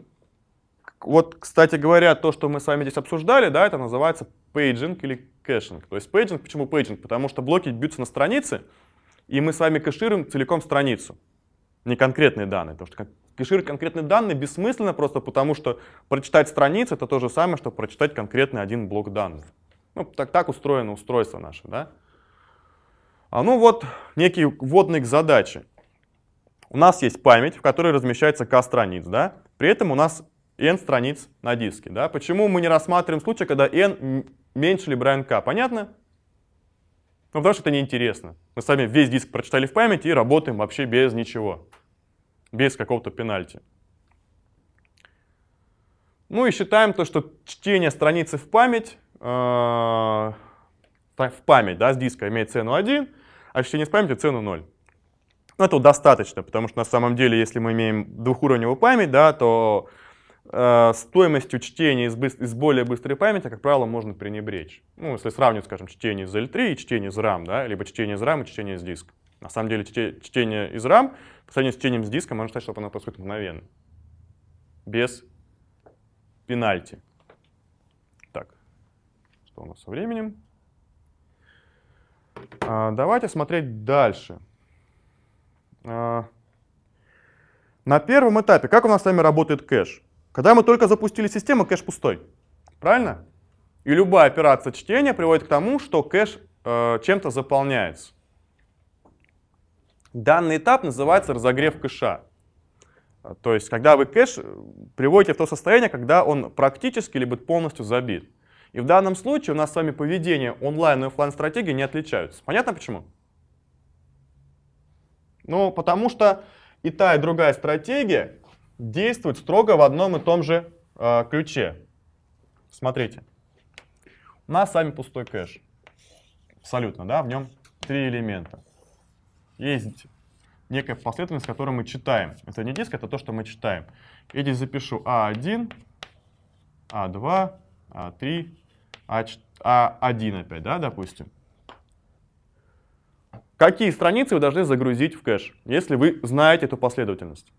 вот, кстати говоря, то, что мы с вами здесь обсуждали, да, это называется пейджинг или кэшинг. То есть пейджинг, почему пейджинг? Потому что блоки бьются на странице, и мы с вами кэшируем целиком страницу, не конкретные данные. Потому что кэшировать конкретные данные бессмысленно просто потому, что прочитать страницу — это то же самое, что прочитать конкретный один блок данных. Ну, так, так устроено устройство наше, да? А ну вот некие вводные к задаче. У нас есть память, в которой размещается К страниц, да? При этом у нас n страниц на диске. Да? Почему мы не рассматриваем случай, когда n меньше либо равен k? Понятно? Ну, потому что это неинтересно. Мы сами весь диск прочитали в памяти и работаем вообще без ничего, без какого-то пенальти. Ну и считаем то, что чтение страницы в память, э, в память, да, с диска имеет цену 1, а чтение с памяти цену 0. Но этого достаточно, потому что на самом деле, если мы имеем двухуровневую память, да, то Э, стоимостью чтения из, быстр- из более быстрой памяти, как правило, можно пренебречь. Ну, если сравнивать, скажем, чтение из L3 и чтение из RAM, да, либо чтение из RAM и чтение из диска. На самом деле, чтение из RAM по сравнению с чтением с диска можно считать, что оно происходит мгновенно. Без пенальти. Так, что у нас со временем? А, давайте смотреть дальше. А, на первом этапе, как у нас с вами работает кэш? Когда мы только запустили систему, кэш пустой. Правильно? И любая операция чтения приводит к тому, что кэш э, чем-то заполняется. Данный этап называется разогрев кэша. Э, то есть, когда вы кэш э, приводите в то состояние, когда он практически либо полностью забит. И в данном случае у нас с вами поведение онлайн и офлайн стратегии не отличаются. Понятно почему? Ну, потому что и та, и другая стратегия действует строго в одном и том же э, ключе. Смотрите, у нас с вами пустой кэш. Абсолютно, да, в нем три элемента. Есть некая последовательность, которую мы читаем. Это не диск, это то, что мы читаем. Я здесь запишу А1, А2, А3, А1 опять, да, допустим. Какие страницы вы должны загрузить в кэш, если вы знаете эту последовательность?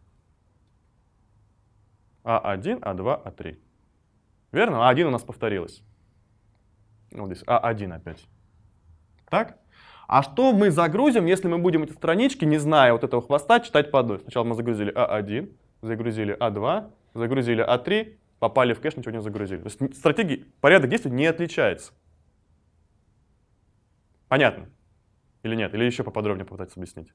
А1, А2, А3. Верно? А1 у нас повторилось. Вот здесь А1 опять. Так? А что мы загрузим, если мы будем эти странички, не зная вот этого хвоста, читать по одной? Сначала мы загрузили А1, загрузили А2, загрузили А3, попали в кэш, ничего не загрузили. То есть стратегии, порядок действий не отличается. Понятно? Или нет? Или еще поподробнее попытаться объяснить?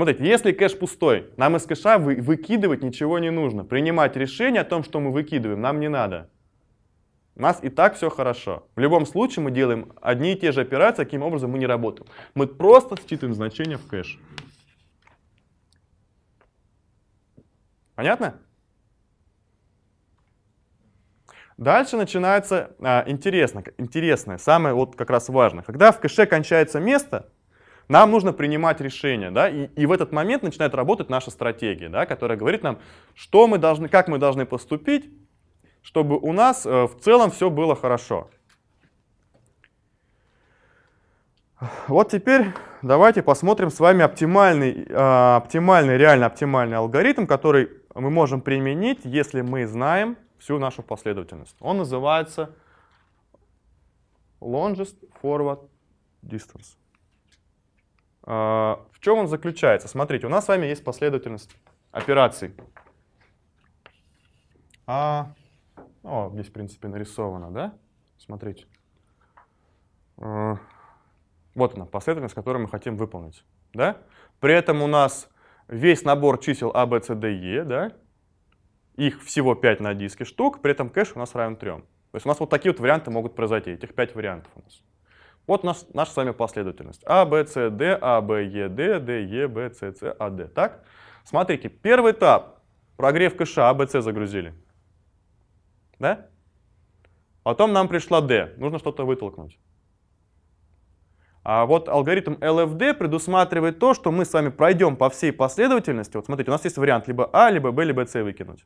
Смотрите, если кэш пустой, нам из кэша вы, выкидывать ничего не нужно. Принимать решение о том, что мы выкидываем, нам не надо. У нас и так все хорошо. В любом случае мы делаем одни и те же операции, таким образом мы не работаем. Мы просто считываем значение в кэш. Понятно? Дальше начинается а, интересно, интересное, самое вот как раз важное. Когда в кэше кончается место, нам нужно принимать решения, да, и, и в этот момент начинает работать наша стратегия, да, которая говорит нам, что мы должны, как мы должны поступить, чтобы у нас э, в целом все было хорошо. Вот теперь давайте посмотрим с вами оптимальный, а, оптимальный, реально оптимальный алгоритм, который мы можем применить, если мы знаем всю нашу последовательность. Он называется longest forward distance. А, в чем он заключается? Смотрите, у нас с вами есть последовательность операций. А, ну, о, здесь, в принципе, нарисовано, да? Смотрите. А, вот она, последовательность, которую мы хотим выполнить. Да? При этом у нас весь набор чисел A, B, C, D, E, да? их всего 5 на диске штук, при этом кэш у нас равен 3. То есть у нас вот такие вот варианты могут произойти, этих 5 вариантов у нас. Вот наш, наша с вами последовательность. А, Б, С, Д, А, Б, Е, Д, Д, Е, Б, С, С, А, Д. Так? Смотрите, первый этап. Прогрев кэша, А, Б, С загрузили. Да? Потом нам пришла D, нужно что-то вытолкнуть. А вот алгоритм LFD предусматривает то, что мы с вами пройдем по всей последовательности. Вот смотрите, у нас есть вариант либо А, либо Б, либо С выкинуть.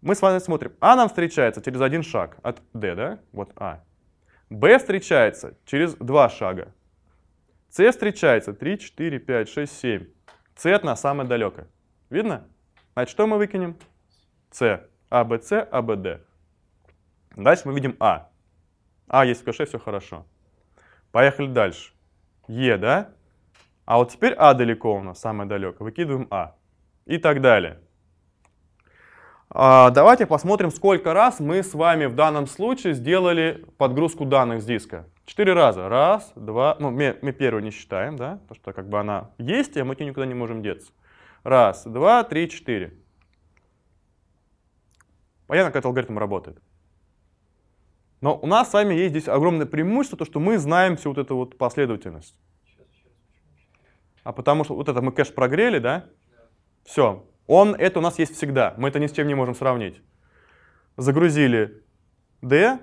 Мы с вами смотрим. А нам встречается через один шаг от D, да? Вот А. Б встречается через два шага. С встречается 3, 4, 5, 6, 7. C одна самое далекая. Видно? Значит, что мы выкинем? C. А, Б, С, А, Б, Д. Дальше мы видим А. А есть в кэше, все хорошо. Поехали дальше. Е, да? А вот теперь А далеко у нас, самое далекое. Выкидываем А. И так далее. А, давайте посмотрим, сколько раз мы с вами в данном случае сделали подгрузку данных с диска. Четыре раза. Раз, два. Ну, мы, мы первую не считаем, да, потому что как бы она есть, а мы к ней никуда не можем деться. Раз, два, три, четыре. Понятно, как этот алгоритм работает. Но у нас с вами есть здесь огромное преимущество, то, что мы знаем всю вот эту вот последовательность. А потому что вот это мы кэш прогрели, да. Все, он, это у нас есть всегда, мы это ни с чем не можем сравнить. Загрузили D,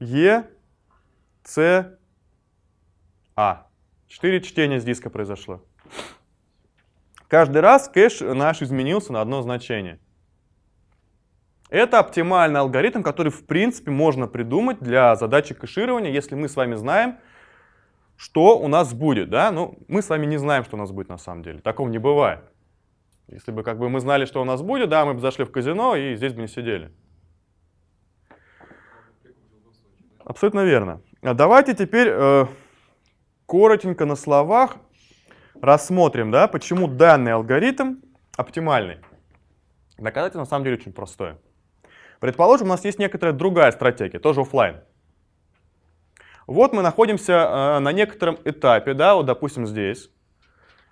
E, C, A. Четыре чтения с диска произошло. Каждый раз кэш наш изменился на одно значение. Это оптимальный алгоритм, который, в принципе, можно придумать для задачи кэширования, если мы с вами знаем, что у нас будет. Да? Ну, мы с вами не знаем, что у нас будет на самом деле. Такого не бывает. Если бы как бы мы знали, что у нас будет, да, мы бы зашли в казино и здесь бы не сидели. Абсолютно верно. А давайте теперь э, коротенько на словах рассмотрим, да, почему данный алгоритм оптимальный. Доказательство на самом деле очень простое. Предположим, у нас есть некоторая другая стратегия, тоже офлайн. Вот мы находимся э, на некотором этапе, да, вот допустим здесь.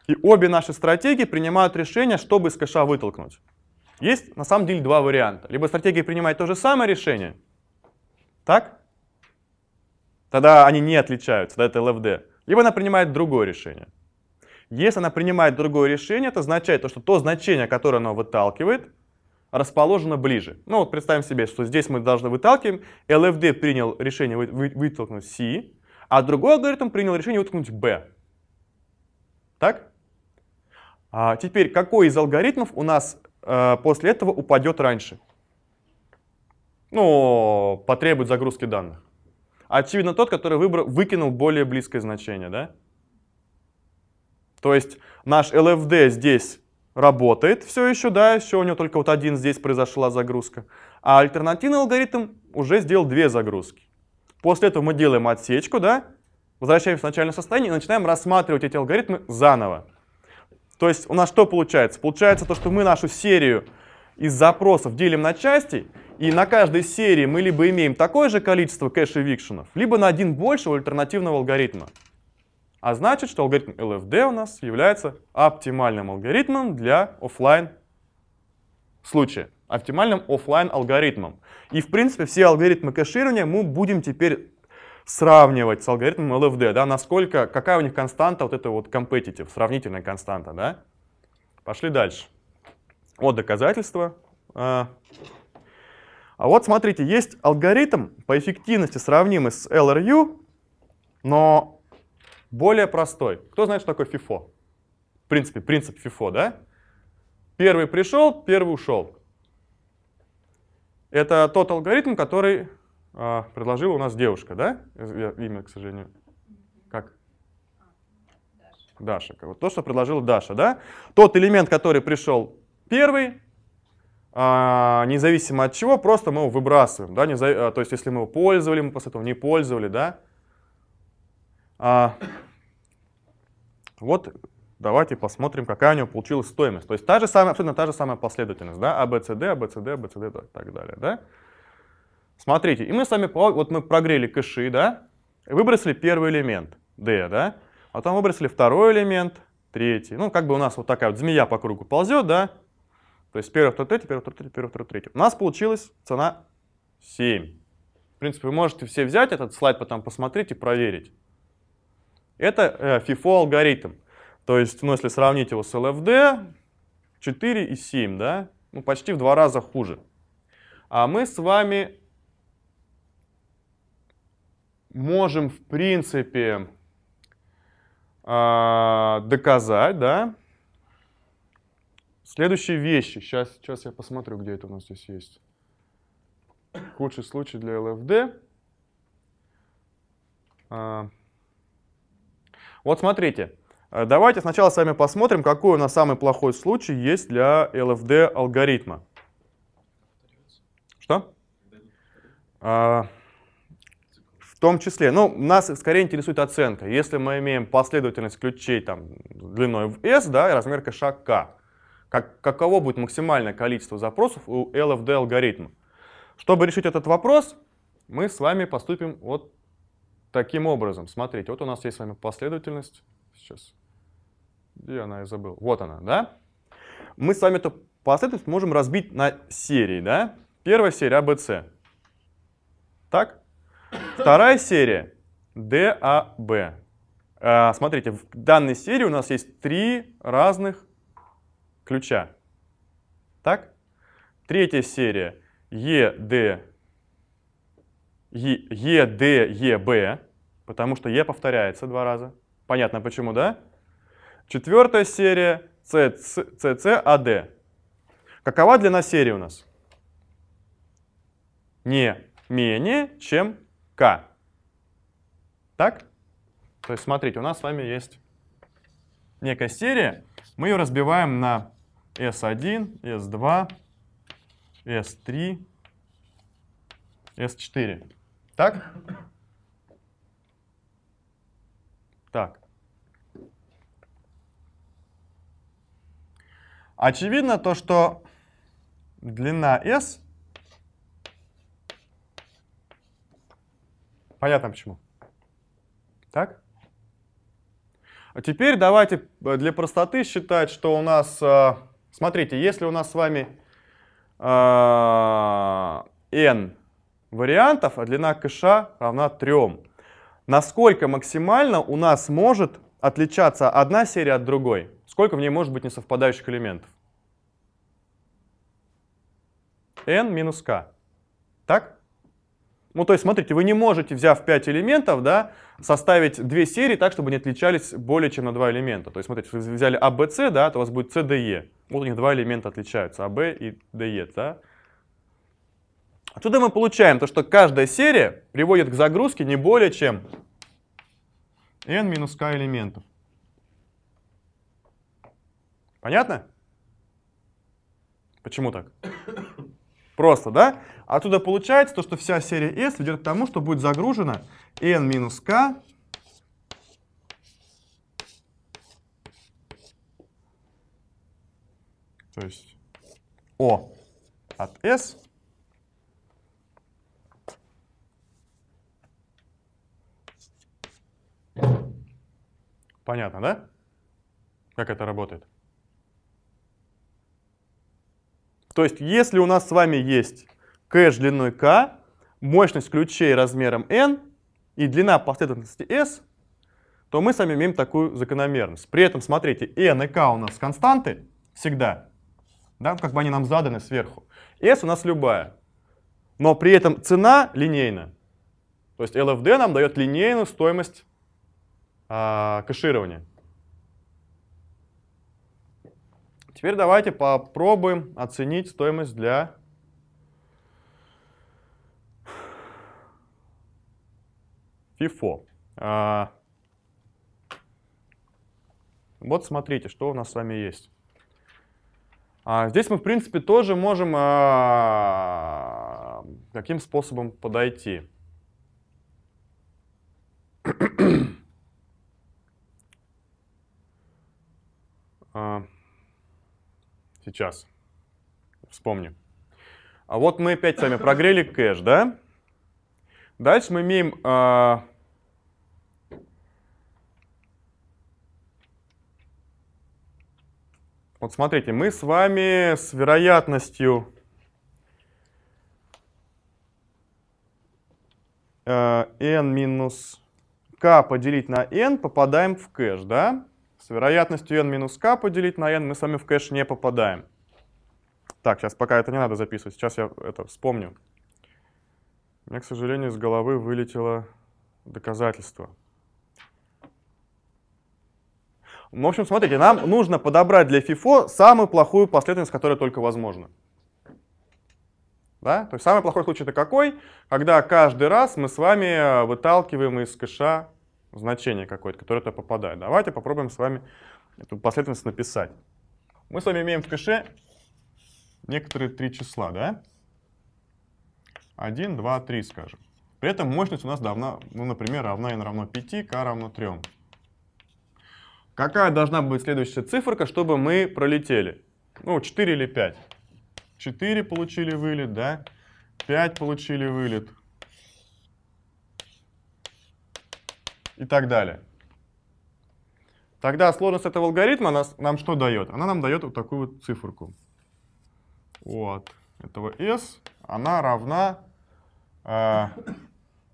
И обе наши стратегии принимают решение, чтобы из кэша вытолкнуть. Есть на самом деле два варианта. Либо стратегия принимает то же самое решение, так? Тогда они не отличаются, да, это ЛФД. Либо она принимает другое решение. Если она принимает другое решение, это означает, то, что то значение, которое она выталкивает, расположено ближе. Ну вот представим себе, что здесь мы должны выталкиваем, LFD принял решение вытолкнуть C, а другой алгоритм принял решение вытолкнуть B. Так? А теперь, какой из алгоритмов у нас э, после этого упадет раньше? Ну, потребует загрузки данных. Очевидно, тот, который выбрал, выкинул более близкое значение, да? То есть наш LFD здесь работает все еще, да, еще у него только вот один здесь произошла загрузка. А альтернативный алгоритм уже сделал две загрузки. После этого мы делаем отсечку, да, возвращаемся в начальное состояние и начинаем рассматривать эти алгоритмы заново. То есть у нас что получается? Получается то, что мы нашу серию из запросов делим на части, и на каждой серии мы либо имеем такое же количество кэш-эвикшенов, либо на один больше у альтернативного алгоритма. А значит, что алгоритм LFD у нас является оптимальным алгоритмом для офлайн случая, оптимальным офлайн алгоритмом. И в принципе все алгоритмы кэширования мы будем теперь сравнивать с алгоритмом LFD, да, насколько, какая у них константа, вот эта вот competitive, сравнительная константа, да. Пошли дальше. Вот доказательства. А, а вот смотрите, есть алгоритм по эффективности сравнимый с LRU, но более простой. Кто знает, что такое FIFO? В принципе, принцип FIFO, да? Первый пришел, первый ушел. Это тот алгоритм, который а, предложила у нас девушка, да? Э, имя, к сожалению. Как? Даша. Вот то, что предложила Даша, да? Тот элемент, который пришел первый, а, независимо от чего, просто мы его выбрасываем, да? А, то есть если мы его пользовали, мы после этого не пользовали, да? вот давайте посмотрим, какая у него получилась стоимость. То есть та же самая, абсолютно та же самая последовательность, да, ABCD, ABCD, ABCD и так далее, да. Смотрите, и мы с вами, вот мы прогрели кэши, да, выбросили первый элемент, D, да, а потом выбросили второй элемент, третий. Ну, как бы у нас вот такая вот змея по кругу ползет, да, то есть первый, второй, третий, первый, второй, третий, первый, второй, третий. У нас получилась цена 7. В принципе, вы можете все взять этот слайд, потом посмотреть и проверить. Это FIFO э, алгоритм. То есть, ну, если сравнить его с LFD, 4 и 7, да, ну, почти в два раза хуже. А мы с вами можем, в принципе, а, доказать, да, следующие вещи. Сейчас, сейчас я посмотрю, где это у нас здесь есть. Худший случай для ЛФД. А, вот смотрите, а, давайте сначала с вами посмотрим, какой у нас самый плохой случай есть для ЛФД алгоритма. Что? А, том числе, ну, нас скорее интересует оценка. Если мы имеем последовательность ключей там, длиной в S да, и размер кэша K, как, каково будет максимальное количество запросов у LFD алгоритма? Чтобы решить этот вопрос, мы с вами поступим вот таким образом. Смотрите, вот у нас есть с вами последовательность. Сейчас. Где она? Я забыл. Вот она, да? Мы с вами эту последовательность можем разбить на серии, да? Первая серия ABC. А так? Вторая серия DAB. А а, смотрите, в данной серии у нас есть три разных ключа. Так? Третья серия ED, EDEB, потому что E повторяется два раза. Понятно почему, да? Четвертая серия CCAD. А, Какова длина серии у нас? Не менее, чем k. Так? То есть смотрите, у нас с вами есть некая серия. Мы ее разбиваем на S1, S2, S3, S4. Так? Так. Очевидно то, что длина S Понятно почему. Так? А теперь давайте для простоты считать, что у нас... Э, смотрите, если у нас с вами э, n вариантов, а длина кэша равна 3. Насколько максимально у нас может отличаться одна серия от другой? Сколько в ней может быть несовпадающих элементов? n минус k. Так? Ну, то есть, смотрите, вы не можете, взяв 5 элементов, да, составить две серии так, чтобы они отличались более чем на два элемента. То есть, смотрите, если вы взяли А, Б, С, да, то у вас будет С, Д, Е. Вот у них два элемента отличаются, А, Б и Д, Е, да. Отсюда мы получаем то, что каждая серия приводит к загрузке не более чем n минус k элементов. Понятно? Почему так? Просто, да? Оттуда получается то, что вся серия S ведет к тому, что будет загружена n минус k то есть O от S Понятно, да? Как это работает? То есть, если у нас с вами есть кэш длиной k, мощность ключей размером n и длина последовательности s, то мы с вами имеем такую закономерность. При этом, смотрите, n и k у нас константы всегда, да, как бы они нам заданы сверху. s у нас любая, но при этом цена линейна. То есть LFD нам дает линейную стоимость э, кэширования. Теперь давайте попробуем оценить стоимость для FIFO. А, вот смотрите, что у нас с вами есть. А, здесь мы, в принципе, тоже можем а, каким способом подойти. Uh... [CLEARS THROAT] Сейчас. Вспомни. А вот мы опять с вами прогрели кэш, да? Дальше мы имеем... Э, Вот смотрите, мы с вами с вероятностью а, n минус k поделить на n попадаем в кэш, да? С вероятностью n минус k поделить на n мы с вами в кэш не попадаем. Так, сейчас пока это не надо записывать, сейчас я это вспомню. У меня, к сожалению, из головы вылетело доказательство. Ну, в общем, смотрите, нам нужно подобрать для FIFO самую плохую последовательность, которая только возможна. Да? То есть самый плохой случай это какой? Когда каждый раз мы с вами э, выталкиваем из кэша значение какое-то, которое туда попадает. Давайте попробуем с вами эту последовательность написать. Мы с вами имеем в кэше некоторые три числа, да? 1, 2, 3, скажем. При этом мощность у нас давно, ну, например, равна n равно 5, k равно 3. Какая должна быть следующая циферка, чтобы мы пролетели? Ну, 4 или 5. 4 получили вылет, да? 5 получили вылет, и так далее. Тогда сложность этого алгоритма нас, нам что дает? Она нам дает вот такую вот циферку. Вот этого s, она равна, э,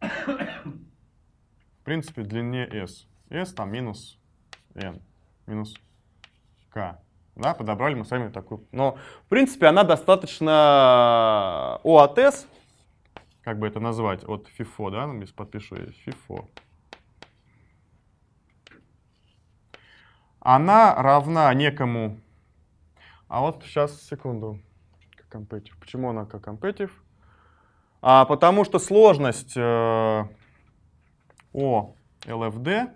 в принципе, длине s. s там минус n, минус k. Да, подобрали мы с вами такую. Но, в принципе, она достаточно O а, от S, как бы это назвать, от FIFO, да, ну, здесь подпишу FIFO. она равна некому... А вот сейчас, секунду. Competitive. Почему она как competitive? А, потому что сложность э, о LFD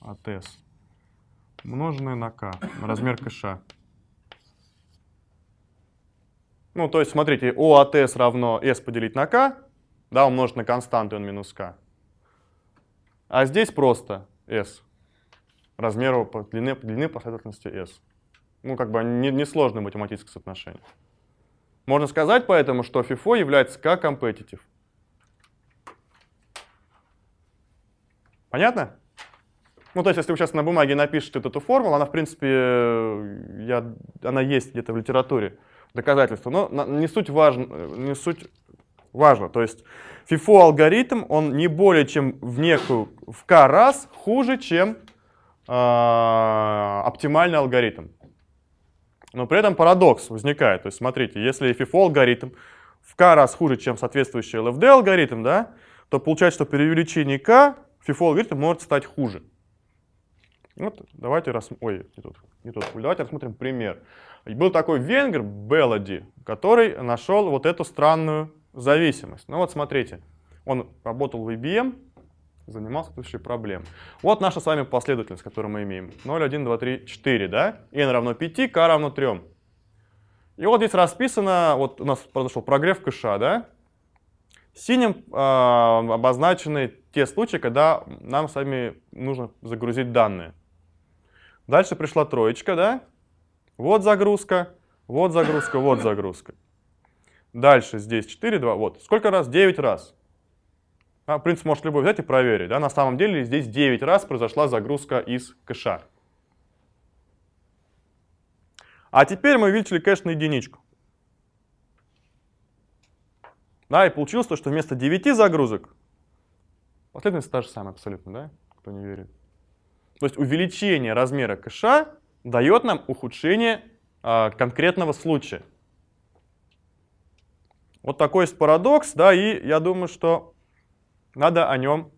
от S умноженное на k, размер кэша. Ну, то есть, смотрите, O от S равно S поделить на k, да, умножить на константу он минус k. А здесь просто S размеру по длины, длины последовательности S. Ну, как бы несложное не, не математическое соотношение. Можно сказать поэтому, что FIFO является K-competitive. Понятно? Ну, то есть, если вы сейчас на бумаге напишете эту формулу, она, в принципе, э, я, она есть где-то в литературе, доказательство. Но не суть важно, не суть важно. То есть, FIFO-алгоритм, он не более чем в некую, в K раз хуже, чем а, оптимальный алгоритм. Но при этом парадокс возникает. То есть смотрите, если FIFO-алгоритм в k раз хуже, чем соответствующий LFD-алгоритм, да, то получается, что при увеличении k FIFO-алгоритм может стать хуже. Вот давайте рассмотрим. Ой, не тут, не тут. Давайте рассмотрим пример. Был такой венгер Белоди, который нашел вот эту странную зависимость. Ну вот смотрите, он работал в IBM, занимался тысячей проблем. Вот наша с вами последовательность, которую мы имеем. 0, 1, 2, 3, 4, да? n равно 5, k равно 3. И вот здесь расписано, вот у нас произошел прогрев кэша, да? Синим э, обозначены те случаи, когда нам с вами нужно загрузить данные. Дальше пришла троечка, да? Вот загрузка, вот загрузка, вот загрузка. Дальше здесь 4, 2, вот. Сколько раз? 9 раз. А, в принципе, может любой взять и проверить. Да? На самом деле здесь 9 раз произошла загрузка из кэша. А теперь мы увеличили кэш на единичку. Да, и получилось то, что вместо 9 загрузок последовательность та же самая абсолютно, да? Кто не верит. То есть увеличение размера кэша дает нам ухудшение э, конкретного случая. Вот такой есть парадокс, да, и я думаю, что надо о нем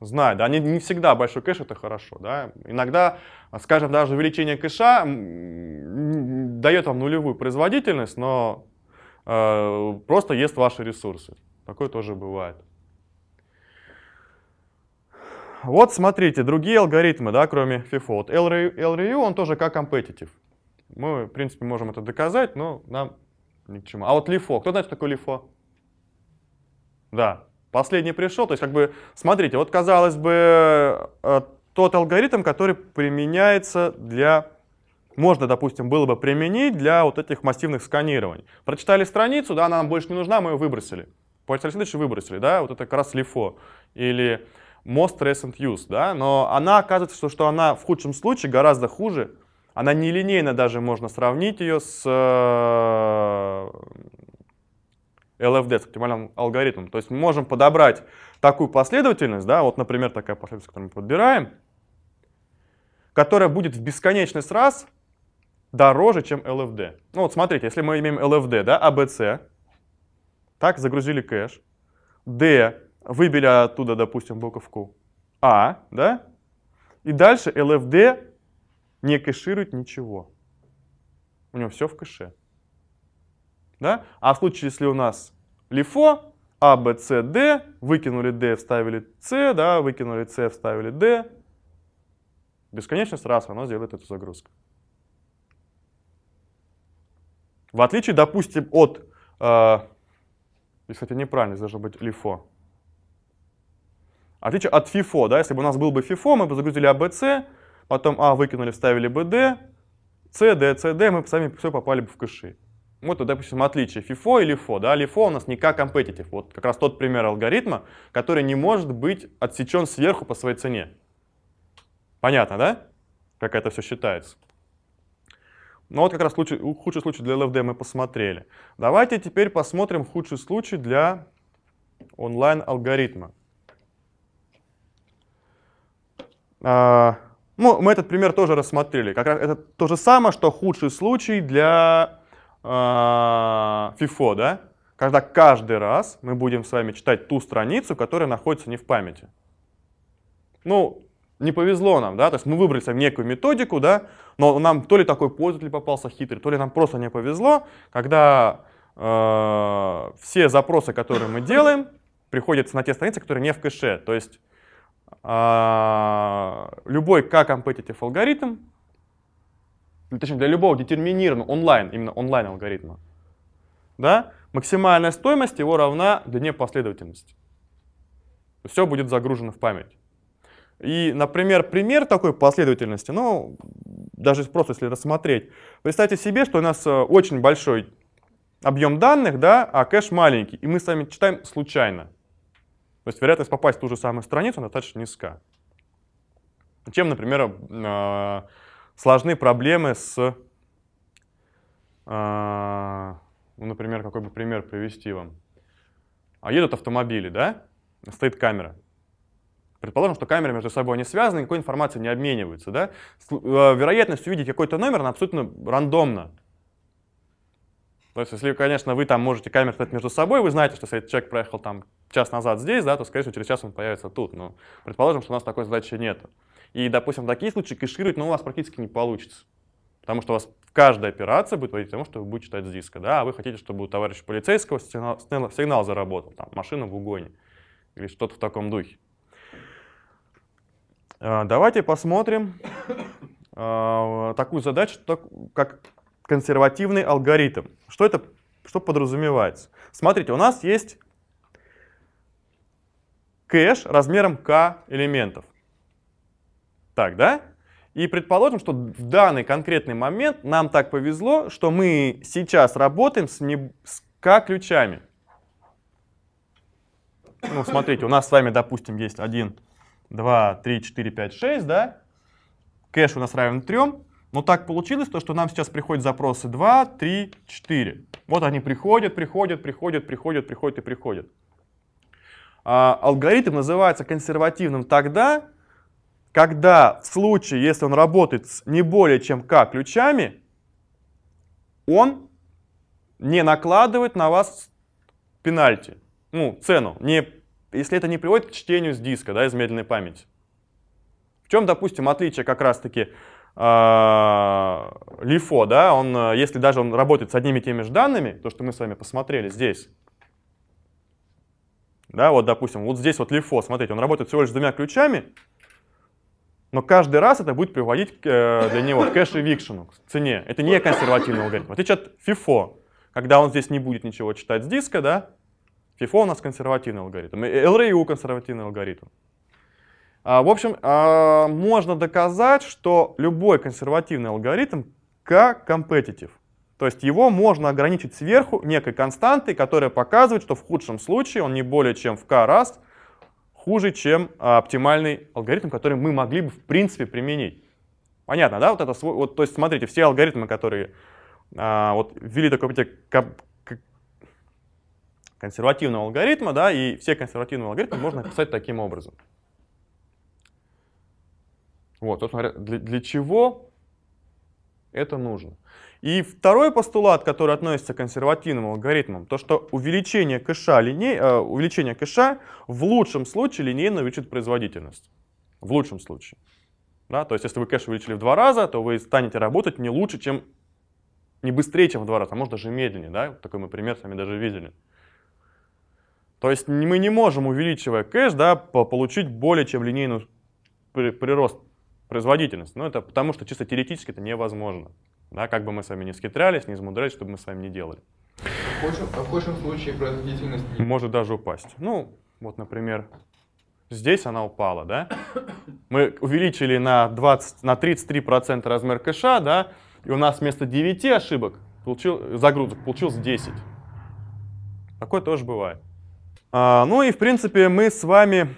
знать. Да, не, не всегда большой кэш это хорошо. Да. Иногда, скажем, даже увеличение кэша дает вам нулевую производительность, но э, просто ест ваши ресурсы. Такое тоже бывает. Вот смотрите, другие алгоритмы, да, кроме FIFO. Вот LRU, он тоже как competitive. Мы, в принципе, можем это доказать, но нам ни к чему. А вот LIFO, кто знает, что такое LIFO? Да, последний пришел. То есть, как бы, смотрите, вот, казалось бы, э, тот алгоритм, который применяется для можно, допустим, было бы применить для вот этих массивных сканирований. Прочитали страницу, да, она нам больше не нужна, мы ее выбросили. Прочитали следующий выбросили, да, вот это как раз LIFO или Most Recent Use, да, но она оказывается, что, что она в худшем случае гораздо хуже, она нелинейно даже можно сравнить ее с э, LFD с оптимальным алгоритмом. То есть мы можем подобрать такую последовательность, да, вот, например, такая последовательность, которую мы подбираем, которая будет в бесконечность раз дороже, чем LFD. Ну вот смотрите, если мы имеем LFD, да, ABC, а так, загрузили кэш, D, выбили оттуда, допустим, буковку А, да, и дальше LFD не кэширует ничего. У него все в кэше. Да? А в случае, если у нас лифо, а, Б, С, Д, выкинули Д вставили С, да, выкинули С, вставили D. Бесконечность раз, оно сделает эту загрузку. В отличие, допустим, от... Э, кстати, неправильно, должно быть лифо. Отличие от фифо, да, если бы у нас был бы фифо, мы бы загрузили ABC, а, потом А выкинули, вставили BD, C, D, C, D, мы бы сами все попали бы в кэши. Вот, допустим, отличие FIFO и LIFO. Да? LIFO у нас не competitive. Вот как раз тот пример алгоритма, который не может быть отсечен сверху по своей цене. Понятно, да? Как это все считается. Ну вот как раз случай, худший случай для LFD мы посмотрели. Давайте теперь посмотрим худший случай для онлайн-алгоритма. А, ну, мы этот пример тоже рассмотрели. Как раз это то же самое, что худший случай для FIFO, а, да? Когда каждый раз мы будем с вами читать ту страницу, которая находится не в памяти. Ну, не повезло нам, да, то есть мы выбрали себе некую методику, да, но нам то ли такой пользователь попался хитрый, то ли нам просто не повезло, когда э, все запросы, которые мы делаем, приходятся на те страницы, которые не в кэше. То есть э, любой K-competitive алгоритм ну, точнее, для любого детерминированного онлайн, именно онлайн алгоритма, да, максимальная стоимость его равна длине последовательности. Все будет загружено в память. И, например, пример такой последовательности, ну, даже просто если рассмотреть. Представьте себе, что у нас э, очень большой объем данных, да, а кэш маленький, и мы с вами читаем случайно. То есть вероятность попасть в ту же самую страницу достаточно низка. Чем, например, э, сложные проблемы с, э, ну, например, какой бы пример привести вам. А Едут автомобили, да, стоит камера. Предположим, что камеры между собой не связаны, никакой информации не обменивается, да. Э, вероятность увидеть какой-то номер она абсолютно рандомна. То есть, если, конечно, вы там можете камеры стать между собой, вы знаете, что если этот человек проехал там час назад здесь, да, то, скорее всего, через час он появится тут. Но предположим, что у нас такой задачи нету. И, допустим, такие случаи кэшировать ну, у вас практически не получится. Потому что у вас каждая операция будет вводить к тому, что вы будете читать с диска. Да? А вы хотите, чтобы у товарища полицейского сигнал, сигнал заработал, там, машина в угоне или что-то в таком духе. А, давайте посмотрим [COUGHS] а, такую задачу, как консервативный алгоритм. Что это что подразумевается? Смотрите, у нас есть кэш размером k элементов. Так, да? И предположим, что в данный конкретный момент нам так повезло, что мы сейчас работаем с, не... с К ключами. Ну, смотрите, у нас с вами, допустим, есть 1, 2, 3, 4, 5, 6, да? Кэш у нас равен 3. Но так получилось, то, что нам сейчас приходят запросы 2, 3, 4. Вот они приходят, приходят, приходят, приходят, приходят и приходят. А, алгоритм называется консервативным тогда, когда в случае, если он работает с не более чем К ключами, он не накладывает на вас пенальти, ну, цену, не, если это не приводит к чтению с диска, да, из медленной памяти. В чем, допустим, отличие как раз-таки а, Лифо, да, он, если даже он работает с одними и теми же данными, то, что мы с вами посмотрели здесь, да, вот, допустим, вот здесь вот Лифо, смотрите, он работает всего лишь с двумя ключами, но каждый раз это будет приводить э, для него к кэш eviction, к цене. Это не консервативный алгоритм. В отличие от FIFO, когда он здесь не будет ничего читать с диска, да, FIFO у нас консервативный алгоритм, и LRU консервативный алгоритм. А, в общем, а, можно доказать, что любой консервативный алгоритм K-competitive. То есть его можно ограничить сверху некой константой, которая показывает, что в худшем случае он не более чем в K раз – хуже, чем а, оптимальный алгоритм, который мы могли бы в принципе применить. Понятно, да? Вот это, свой, вот, то есть смотрите, все алгоритмы, которые а, вот ввели такой консервативного алгоритма, да, и все консервативные алгоритмы можно описать таким образом. Вот, собственно говоря, для, для чего это нужно. И второй постулат, который относится к консервативным алгоритмам, то что увеличение кэша, линей, э, увеличение кэша в лучшем случае линейно увеличит производительность. В лучшем случае. Да? То есть если вы кэш увеличили в два раза, то вы станете работать не лучше, чем не быстрее, чем в два раза, а может даже медленнее. Да? Такой мы пример сами даже видели. То есть мы не можем, увеличивая кэш, да, получить более чем линейную прирост производительность. Но ну, это потому, что чисто теоретически это невозможно. Да, как бы мы с вами не схитрялись, не измудрялись, чтобы мы с вами не делали. В худшем, а в худшем случае производительность... Может даже упасть. Ну, вот, например, здесь она упала, да? Мы увеличили на, 20, на 33% размер кэша, да? И у нас вместо 9 ошибок, получил, загрузок, получилось 10. Такое тоже бывает. А, ну и, в принципе, мы с вами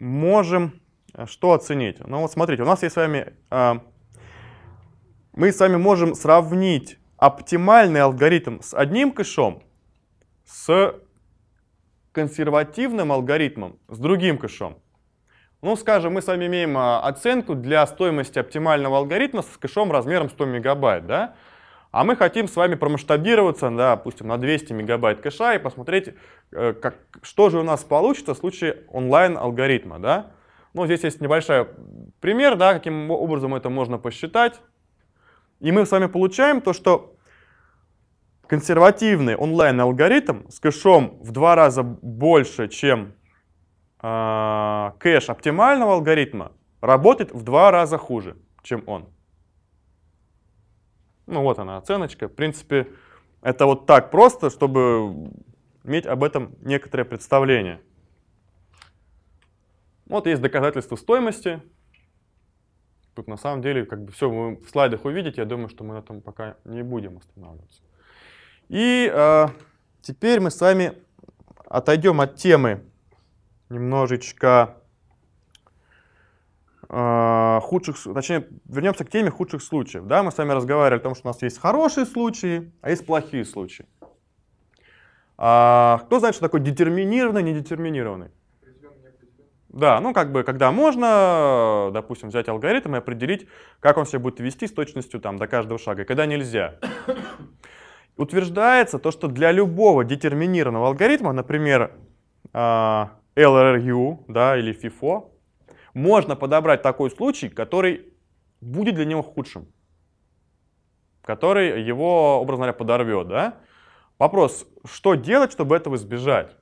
можем а что оценить? Ну вот смотрите, у нас есть с вами... Э, мы с вами можем сравнить оптимальный алгоритм с одним кэшом, с консервативным алгоритмом, с другим кэшом. Ну, скажем, мы с вами имеем а, оценку для стоимости оптимального алгоритма с кэшом размером 100 мегабайт, да? А мы хотим с вами промасштабироваться, да, допустим, на 200 мегабайт кэша и посмотреть, э, как, что же у нас получится в случае онлайн-алгоритма, да? Но ну, здесь есть небольшой пример, да, каким образом это можно посчитать. И мы с вами получаем то, что консервативный онлайн-алгоритм с кэшом в два раза больше, чем э, кэш оптимального алгоритма, работает в два раза хуже, чем он. Ну вот она оценочка. В принципе, это вот так просто, чтобы иметь об этом некоторое представление. Вот есть доказательство стоимости. Тут на самом деле как бы все вы в слайдах увидите. Я думаю, что мы на этом пока не будем останавливаться. И э, теперь мы с вами отойдем от темы немножечко э, худших, точнее, вернемся к теме худших случаев. Да, мы с вами разговаривали о том, что у нас есть хорошие случаи, а есть плохие случаи. А, кто знает, что такое детерминированный, недетерминированный? Да, ну как бы, когда можно, допустим, взять алгоритм и определить, как он себя будет вести с точностью там до каждого шага, и когда нельзя. [COUGHS] Утверждается то, что для любого детерминированного алгоритма, например, а, LRU да, или FIFO, можно подобрать такой случай, который будет для него худшим, который его, образно говоря, подорвет. Да? Вопрос, что делать, чтобы этого избежать?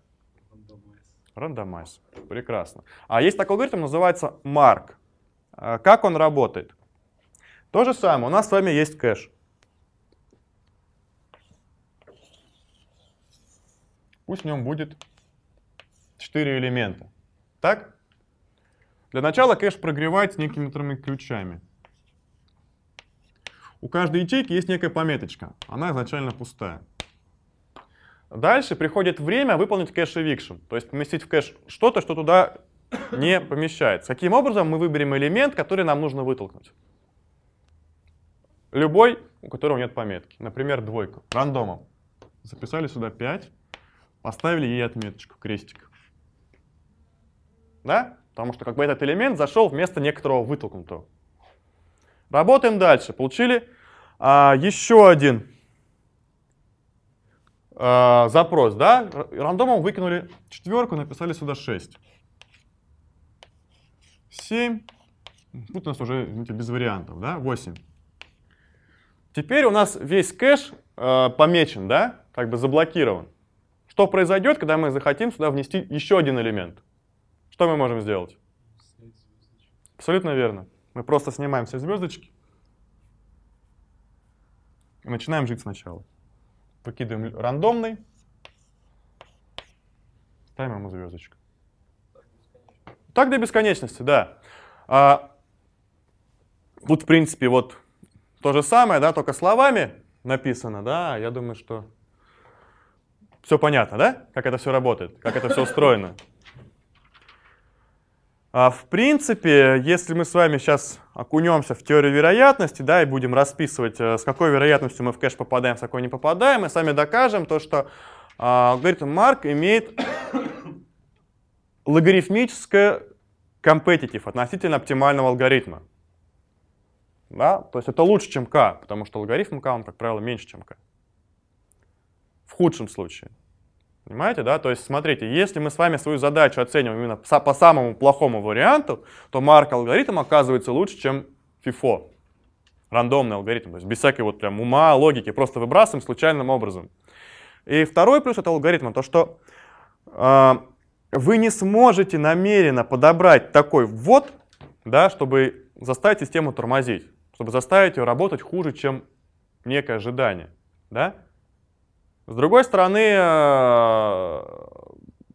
Рандомайз. Прекрасно. А есть такой алгоритм, называется MARC. А как он работает? То же самое. У нас с вами есть кэш. Пусть в нем будет 4 элемента. Так? Для начала кэш прогревать некими ключами. У каждой ячейки есть некая пометочка. Она изначально пустая. Дальше приходит время выполнить кэш eviction, то есть поместить в кэш что-то, что туда [COUGHS] не помещается. Каким образом мы выберем элемент, который нам нужно вытолкнуть? Любой, у которого нет пометки. Например, двойка. Рандомом. Записали сюда 5, поставили ей отметочку, крестик. Да? Потому что как бы этот элемент зашел вместо некоторого вытолкнутого. Работаем дальше. Получили а, еще один э, запрос, да, рандомом выкинули четверку, написали сюда 6. 7. Тут у нас уже, извините, без вариантов, да, 8. Теперь у нас весь кэш э, помечен, да, как бы заблокирован. Что произойдет, когда мы захотим сюда внести еще один элемент? Что мы можем сделать? Абсолютно верно. Мы просто снимаем все звездочки и начинаем жить сначала. Выкидываем рандомный. Ставим ему звездочку. Так до бесконечности, да. А, тут, в принципе, вот то же самое, да, только словами написано, да. Я думаю, что все понятно, да, как это все работает, как это все устроено. А, в принципе, если мы с вами сейчас окунемся в теорию вероятности, да, и будем расписывать, э, с какой вероятностью мы в кэш попадаем, с какой не попадаем, мы сами докажем то, что алгоритм Марк имеет логарифмическое компетитив относительно оптимального алгоритма. Да? То есть это лучше, чем k, потому что логарифм k, он, как правило, меньше, чем k. В худшем случае. Понимаете, да? То есть, смотрите, если мы с вами свою задачу оцениваем именно по самому плохому варианту, то марк-алгоритм оказывается лучше, чем FIFO. Рандомный алгоритм, то есть без всякой вот прям ума, логики, просто выбрасываем случайным образом. И второй плюс этого алгоритма, то что э, вы не сможете намеренно подобрать такой вот, да, чтобы заставить систему тормозить, чтобы заставить ее работать хуже, чем некое ожидание. Да? С другой стороны, э,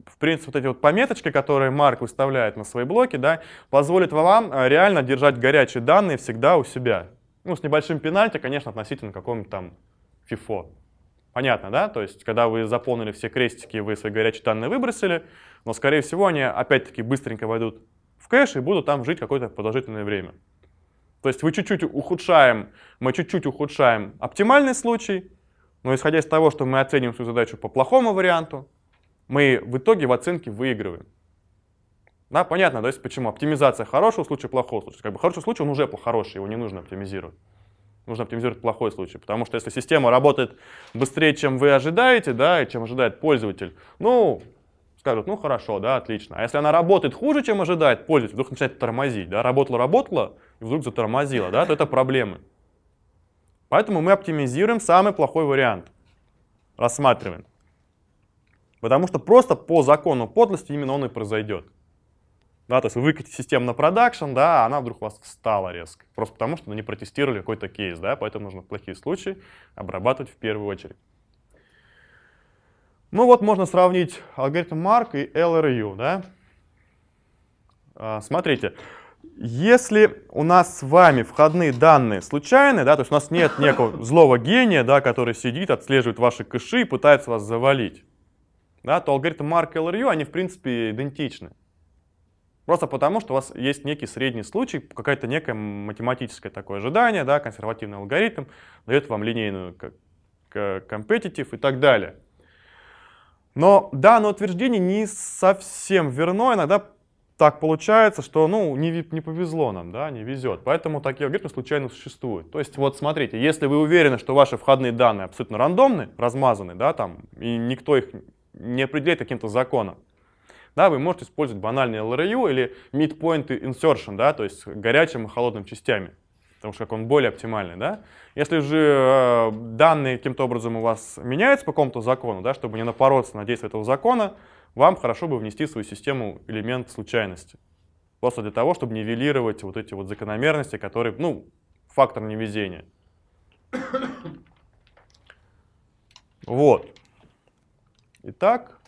в принципе, вот эти вот пометочки, которые Марк выставляет на свои блоки, да, позволят вам э, реально держать горячие данные всегда у себя. Ну, с небольшим пенальти, конечно, относительно какого-нибудь там FIFO. Понятно, да? То есть, когда вы заполнили все крестики, вы свои горячие данные выбросили, но, скорее всего, они опять-таки быстренько войдут в кэш и будут там жить какое-то продолжительное время. То есть мы чуть-чуть ухудшаем, мы чуть-чуть ухудшаем оптимальный случай, но исходя из того, что мы оценим свою задачу по плохому варианту, мы в итоге в оценке выигрываем. Да, понятно, то есть почему? Оптимизация хорошего случая, плохого случая. Как бы хороший случай, он уже хороший, его не нужно оптимизировать. Нужно оптимизировать плохой случай, потому что если система работает быстрее, чем вы ожидаете, да, и чем ожидает пользователь, ну, скажут, ну хорошо, да, отлично. А если она работает хуже, чем ожидает пользователь, вдруг начинает тормозить, да, работала-работала, и вдруг затормозила, да, то это проблемы. Поэтому мы оптимизируем самый плохой вариант. Рассматриваем. Потому что просто по закону подлости именно он и произойдет. Да, то есть вы выкатите систему на продакшн, да, а она вдруг у вас встала резко. Просто потому, что не протестировали какой-то кейс, да, поэтому нужно плохие случаи обрабатывать в первую очередь. Ну вот можно сравнить алгоритм Марк и LRU, да. А, смотрите, если у нас с вами входные данные случайные, да, то есть у нас нет некого злого гения, да, который сидит, отслеживает ваши кэши и пытается вас завалить, да, то алгоритмы Марк и LRU, они в принципе идентичны. Просто потому, что у вас есть некий средний случай, какое-то некое математическое такое ожидание, да, консервативный алгоритм дает вам линейную competitive и так далее. Но данное утверждение не совсем верно, иногда так получается, что ну, не, не повезло нам, да, не везет. Поэтому такие алгоритмы случайно существуют. То есть вот смотрите, если вы уверены, что ваши входные данные абсолютно рандомны, размазаны, да, там, и никто их не определяет каким-то законом, да, вы можете использовать банальный LRU или midpoint insertion, да, то есть горячим и холодным частями, потому что как он более оптимальный, да. Если же э, данные каким-то образом у вас меняются по какому-то закону, да, чтобы не напороться на действие этого закона, вам хорошо бы внести в свою систему элемент случайности. Просто для того, чтобы нивелировать вот эти вот закономерности, которые, ну, фактор невезения. [COUGHS] Вот. Итак,